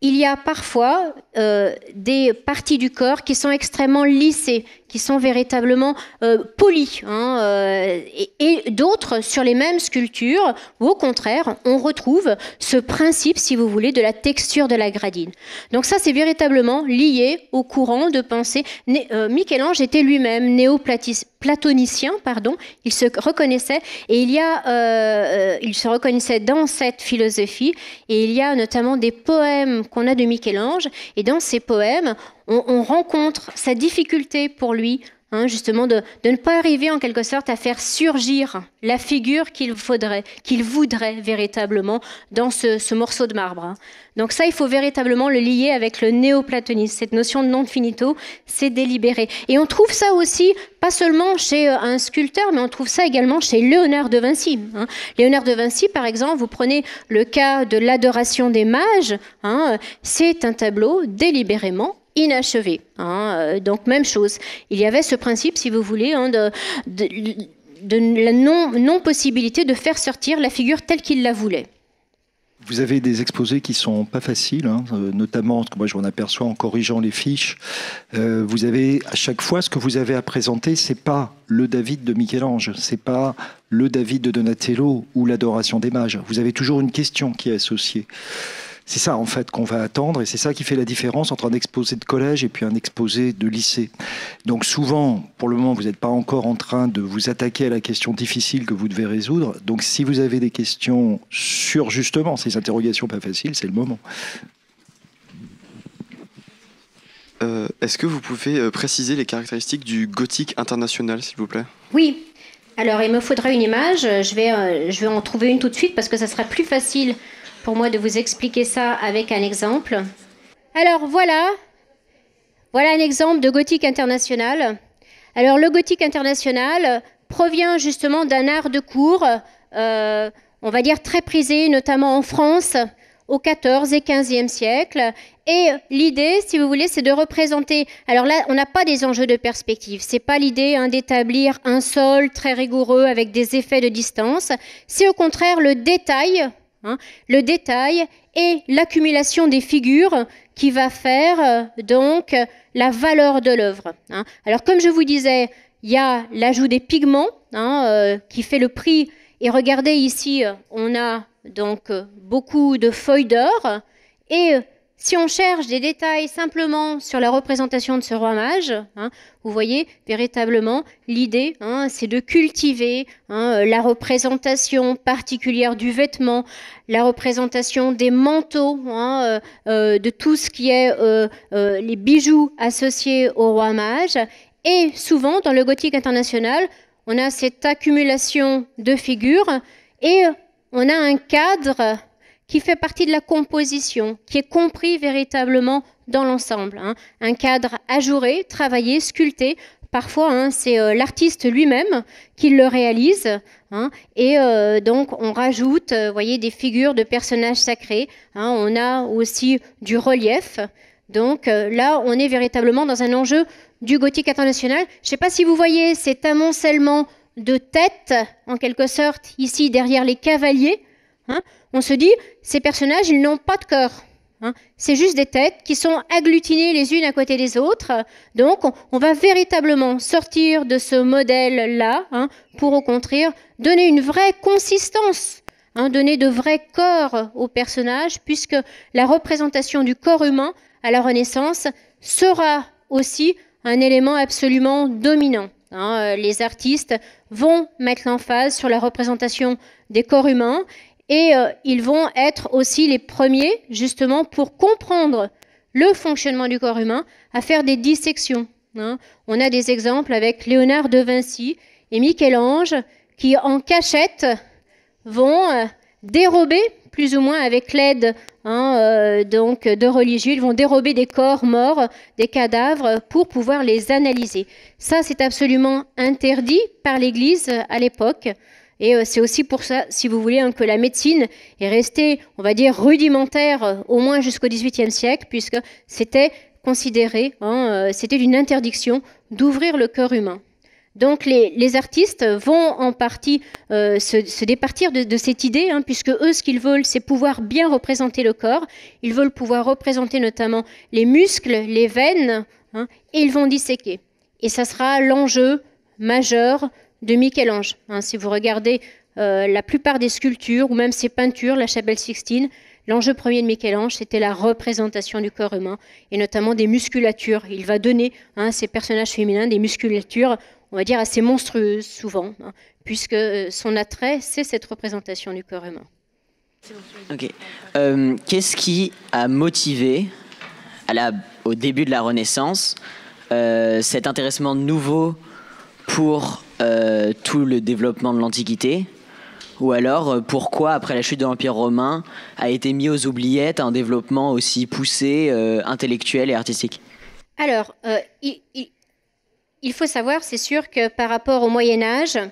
il y a parfois euh, des parties du corps qui sont extrêmement lissées qui sont véritablement euh, polis, hein, euh, et, d'autres sur les mêmes sculptures, où au contraire, on retrouve ce principe, si vous voulez, de la texture de la gradine. Donc ça, c'est véritablement lié au courant de pensée. Euh, Michel-Ange était lui-même néo-platonicien, pardon, il se reconnaissait, et il, y a, il se reconnaissait dans cette philosophie, et il y a notamment des poèmes qu'on a de Michel-Ange, et dans ces poèmes, on, rencontre sa difficulté pour lui hein, justement de, ne pas arriver en quelque sorte à faire surgir la figure qu'il faudrait, qu'il voudrait véritablement dans ce, morceau de marbre. Hein. Donc ça, il faut véritablement le lier avec le néoplatonisme. Cette notion de non finito, c'est délibéré. Et on trouve ça aussi, pas seulement chez euh, un sculpteur, mais on trouve ça également chez Léonard de Vinci. Hein. Léonard de Vinci, par exemple, vous prenez le cas de l'adoration des mages, c'est un tableau délibérément inachevé. Hein, euh, donc même chose. Il y avait ce principe, si vous voulez, hein, de, la non-possibilité de faire sortir la figure telle qu'il la voulait. Vous avez des exposés qui sont pas faciles, hein, euh, notamment, moi je m'en aperçois en corrigeant les fiches. Euh, vous avez à chaque fois ce que vous avez à présenter, c'est pas le David de Michel-Ange, c'est pas le David de Donatello ou l'adoration des mages. Vous avez toujours une question qui est associée. C'est ça en fait qu'on va attendre et c'est ça qui fait la différence entre un exposé de collège et puis un exposé de lycée. Donc souvent, pour le moment, vous n'êtes pas encore en train de vous attaquer à la question difficile que vous devez résoudre. Donc si vous avez des questions sur justement ces interrogations pas faciles, c'est le moment. Euh, est-ce que vous pouvez euh, préciser les caractéristiques du gothique international, s'il vous plaît Oui. Alors, il me faudrait une image. Je vais, euh, je vais en trouver une tout de suite parce que ça sera plus facile pour moi de vous expliquer ça avec un exemple. Alors voilà, voilà un exemple de gothique international. Alors le gothique international provient justement d'un art de cours, euh, on va dire très prisé, notamment en France, au 14 et 15e siècle. Et l'idée, si vous voulez, c'est de représenter. Alors là, on n'a pas des enjeux de perspective. C'est pas l'idée hein, d'établir un sol très rigoureux avec des effets de distance. C'est au contraire le détail Hein. Le détail et l'accumulation des figures qui va faire euh, donc la valeur de l'œuvre. Hein. Alors comme je vous disais, il y a l'ajout des pigments hein, euh, qui fait le prix. Et regardez ici, euh, on a donc beaucoup de feuilles d'or et si on cherche des détails simplement sur la représentation de ce roi mage, hein, vous voyez véritablement l'idée, hein, c'est de cultiver hein, la représentation particulière du vêtement, la représentation des manteaux, euh, euh, de tout ce qui est euh, les bijoux associés au roi mage. Et souvent, dans le gothique international, on a cette accumulation de figures et on a un cadre qui fait partie de la composition, qui est compris véritablement dans l'ensemble. Hein. Un cadre ajouré, travaillé, sculpté. Parfois, hein, c'est euh, l'artiste lui-même qui le réalise. Hein. et euh, donc, on rajoute euh, voyez, des figures de personnages sacrés. on a aussi du relief. Donc là, on est véritablement dans un enjeu du gothique international. Je ne sais pas si vous voyez cet amoncellement de têtes, en quelque sorte, ici derrière les cavaliers on se dit, ces personnages, ils n'ont pas de cœur. Hein. c'est juste des têtes qui sont agglutinées les unes à côté des autres. Donc, on, va véritablement sortir de ce modèle-là hein, pour, au contraire, donner une vraie consistance, hein, donner de vrais corps aux personnages, puisque la représentation du corps humain à la Renaissance sera aussi un élément absolument dominant. Euh, les artistes vont mettre l'emphase sur la représentation des corps humains et euh, ils vont être aussi les premiers, justement, pour comprendre le fonctionnement du corps humain, à faire des dissections. Hein. On a des exemples avec Léonard de Vinci et Michel-Ange qui, en cachette, vont euh, dérober, plus ou moins avec l'aide hein, euh, donc de religieux, ils vont dérober des corps morts, des cadavres, pour pouvoir les analyser. Ça, c'est absolument interdit par l'Église à l'époque. Et euh, c'est aussi pour ça, si vous voulez, hein, que la médecine est restée, on va dire, rudimentaire euh, au moins jusqu'au XVIIIe siècle, puisque c'était considéré, hein, euh, c'était une interdiction d'ouvrir le cœur humain. Donc les, artistes vont en partie se, départir de, cette idée, hein, puisque eux, ce qu'ils veulent, c'est pouvoir bien représenter le corps. Ils veulent pouvoir représenter notamment les muscles, les veines, et ils vont disséquer. Et ça sera l'enjeu majeur de Michel-Ange. Hein, si vous regardez euh, la plupart des sculptures ou même ses peintures, la chapelle Sixtine, l'enjeu premier de Michel-Ange, c'était la représentation du corps humain et notamment des musculatures. Il va donner à hein, ces personnages féminins des musculatures, on va dire, assez monstrueuses souvent, hein, puisque euh, son attrait, c'est cette représentation du corps humain. Euh, qu'est-ce qui a motivé, au début de la Renaissance, cet intéressement nouveau pour euh, tout le développement de l'Antiquité Ou alors euh, pourquoi, après la chute de l'Empire romain, a été mis aux oubliettes un développement aussi poussé, euh, intellectuel et artistique Alors, il, faut savoir, c'est sûr que par rapport au Moyen Âge, vous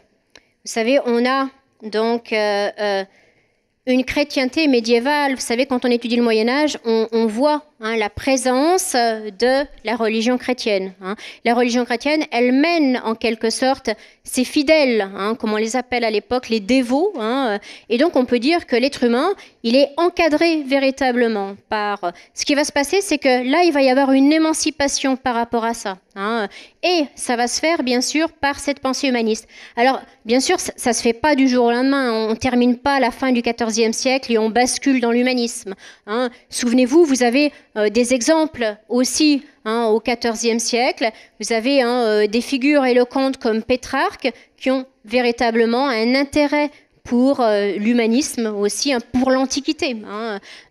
savez, on a donc une chrétienté médiévale. Vous savez, quand on étudie le Moyen Âge, on, on voit Hein, la présence euh, de la religion chrétienne. Hein. La religion chrétienne, elle mène en quelque sorte ses fidèles, hein, comme on les appelle à l'époque, les dévots. Euh. et donc on peut dire que l'être humain, il est encadré véritablement par... Euh. Ce qui va se passer, c'est que là, il va y avoir une émancipation par rapport à ça. et ça va se faire, bien sûr, par cette pensée humaniste. Alors, bien sûr, ça, ne se fait pas du jour au lendemain. On ne termine pas la fin du XIVe siècle et on bascule dans l'humanisme. Souvenez-vous, vous avez euh, des exemples aussi hein, au XIVe siècle. Vous avez hein, euh, des figures éloquentes comme Pétrarque qui ont véritablement un intérêt pour euh, l'humanisme aussi, hein, pour l'Antiquité.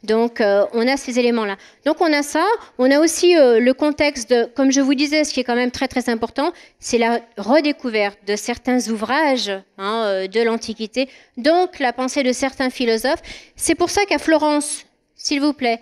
Donc on a ces éléments-là. Donc on a ça, on a aussi le contexte de, comme je vous disais, ce qui est quand même très très important, c'est la redécouverte de certains ouvrages de l'Antiquité, donc la pensée de certains philosophes. C'est pour ça qu'à Florence, s'il vous plaît,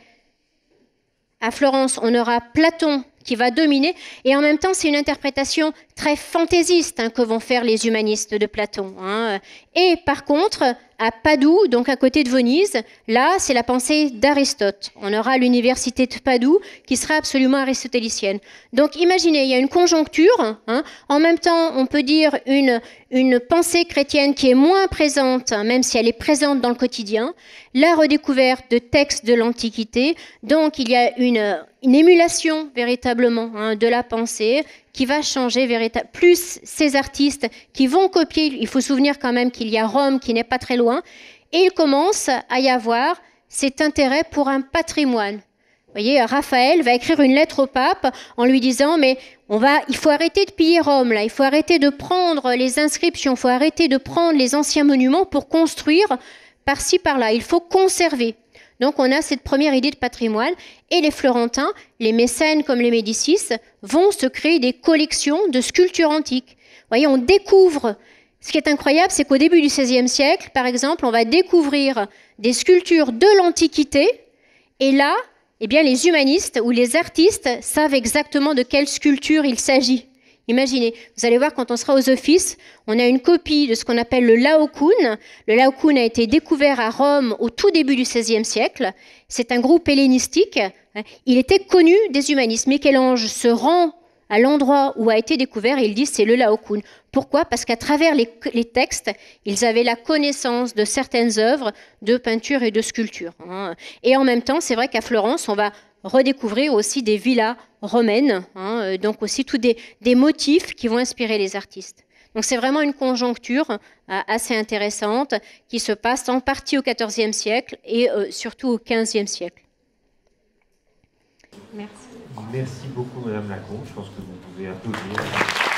à Florence, on aura Platon qui va dominer, et en même temps, c'est une interprétation très fantaisiste hein, que vont faire les humanistes de Platon. Hein. Et par contre, à Padoue, donc à côté de Venise, là, c'est la pensée d'Aristote. On aura l'université de Padoue qui sera absolument aristotélicienne. Donc imaginez, il y a une conjoncture. Hein. En même temps, on peut dire une, une pensée chrétienne qui est moins présente, même si elle est présente dans le quotidien. La redécouverte de textes de l'Antiquité. Donc il y a une, une émulation véritablement de la pensée qui va changer véritablement, plus ces artistes qui vont copier, il faut souvenir quand même qu'il y a Rome qui n'est pas très loin, et il commence à y avoir cet intérêt pour un patrimoine. Vous voyez, Raphaël va écrire une lettre au pape en lui disant mais on va, il faut arrêter de piller Rome là, il faut arrêter de prendre les inscriptions, il faut arrêter de prendre les anciens monuments pour construire par-ci par-là. Il faut conserver. Donc on a cette première idée de patrimoine et les Florentins, les mécènes comme les Médicis, vont se créer des collections de sculptures antiques. voyez, on découvre. Ce qui est incroyable, c'est qu'au début du XVIe siècle, par exemple, on va découvrir des sculptures de l'Antiquité, et là, eh bien, les humanistes ou les artistes savent exactement de quelle sculpture il s'agit. Imaginez, vous allez voir quand on sera aux offices, on a une copie de ce qu'on appelle le Laocoon. Le Laocoon a été découvert à Rome au tout début du XVIe siècle. C'est un groupe hellénistique. Il était connu des humanistes. Michel-Ange se rend à l'endroit où a été découvert et ils disent c'est le Laocoon. Pourquoi Parce qu'à travers les, les, textes, ils avaient la connaissance de certaines œuvres de peinture et de sculpture. Hein. Et en même temps, c'est vrai qu'à Florence, on va redécouvrir aussi des villas romaines, hein, euh, donc aussi tous des, motifs qui vont inspirer les artistes. Donc c'est vraiment une conjoncture euh, assez intéressante qui se passe en partie au XIVe siècle et euh, surtout au XVe siècle. Merci. Merci beaucoup Madame Lacombe, je pense que vous pouvez applaudir.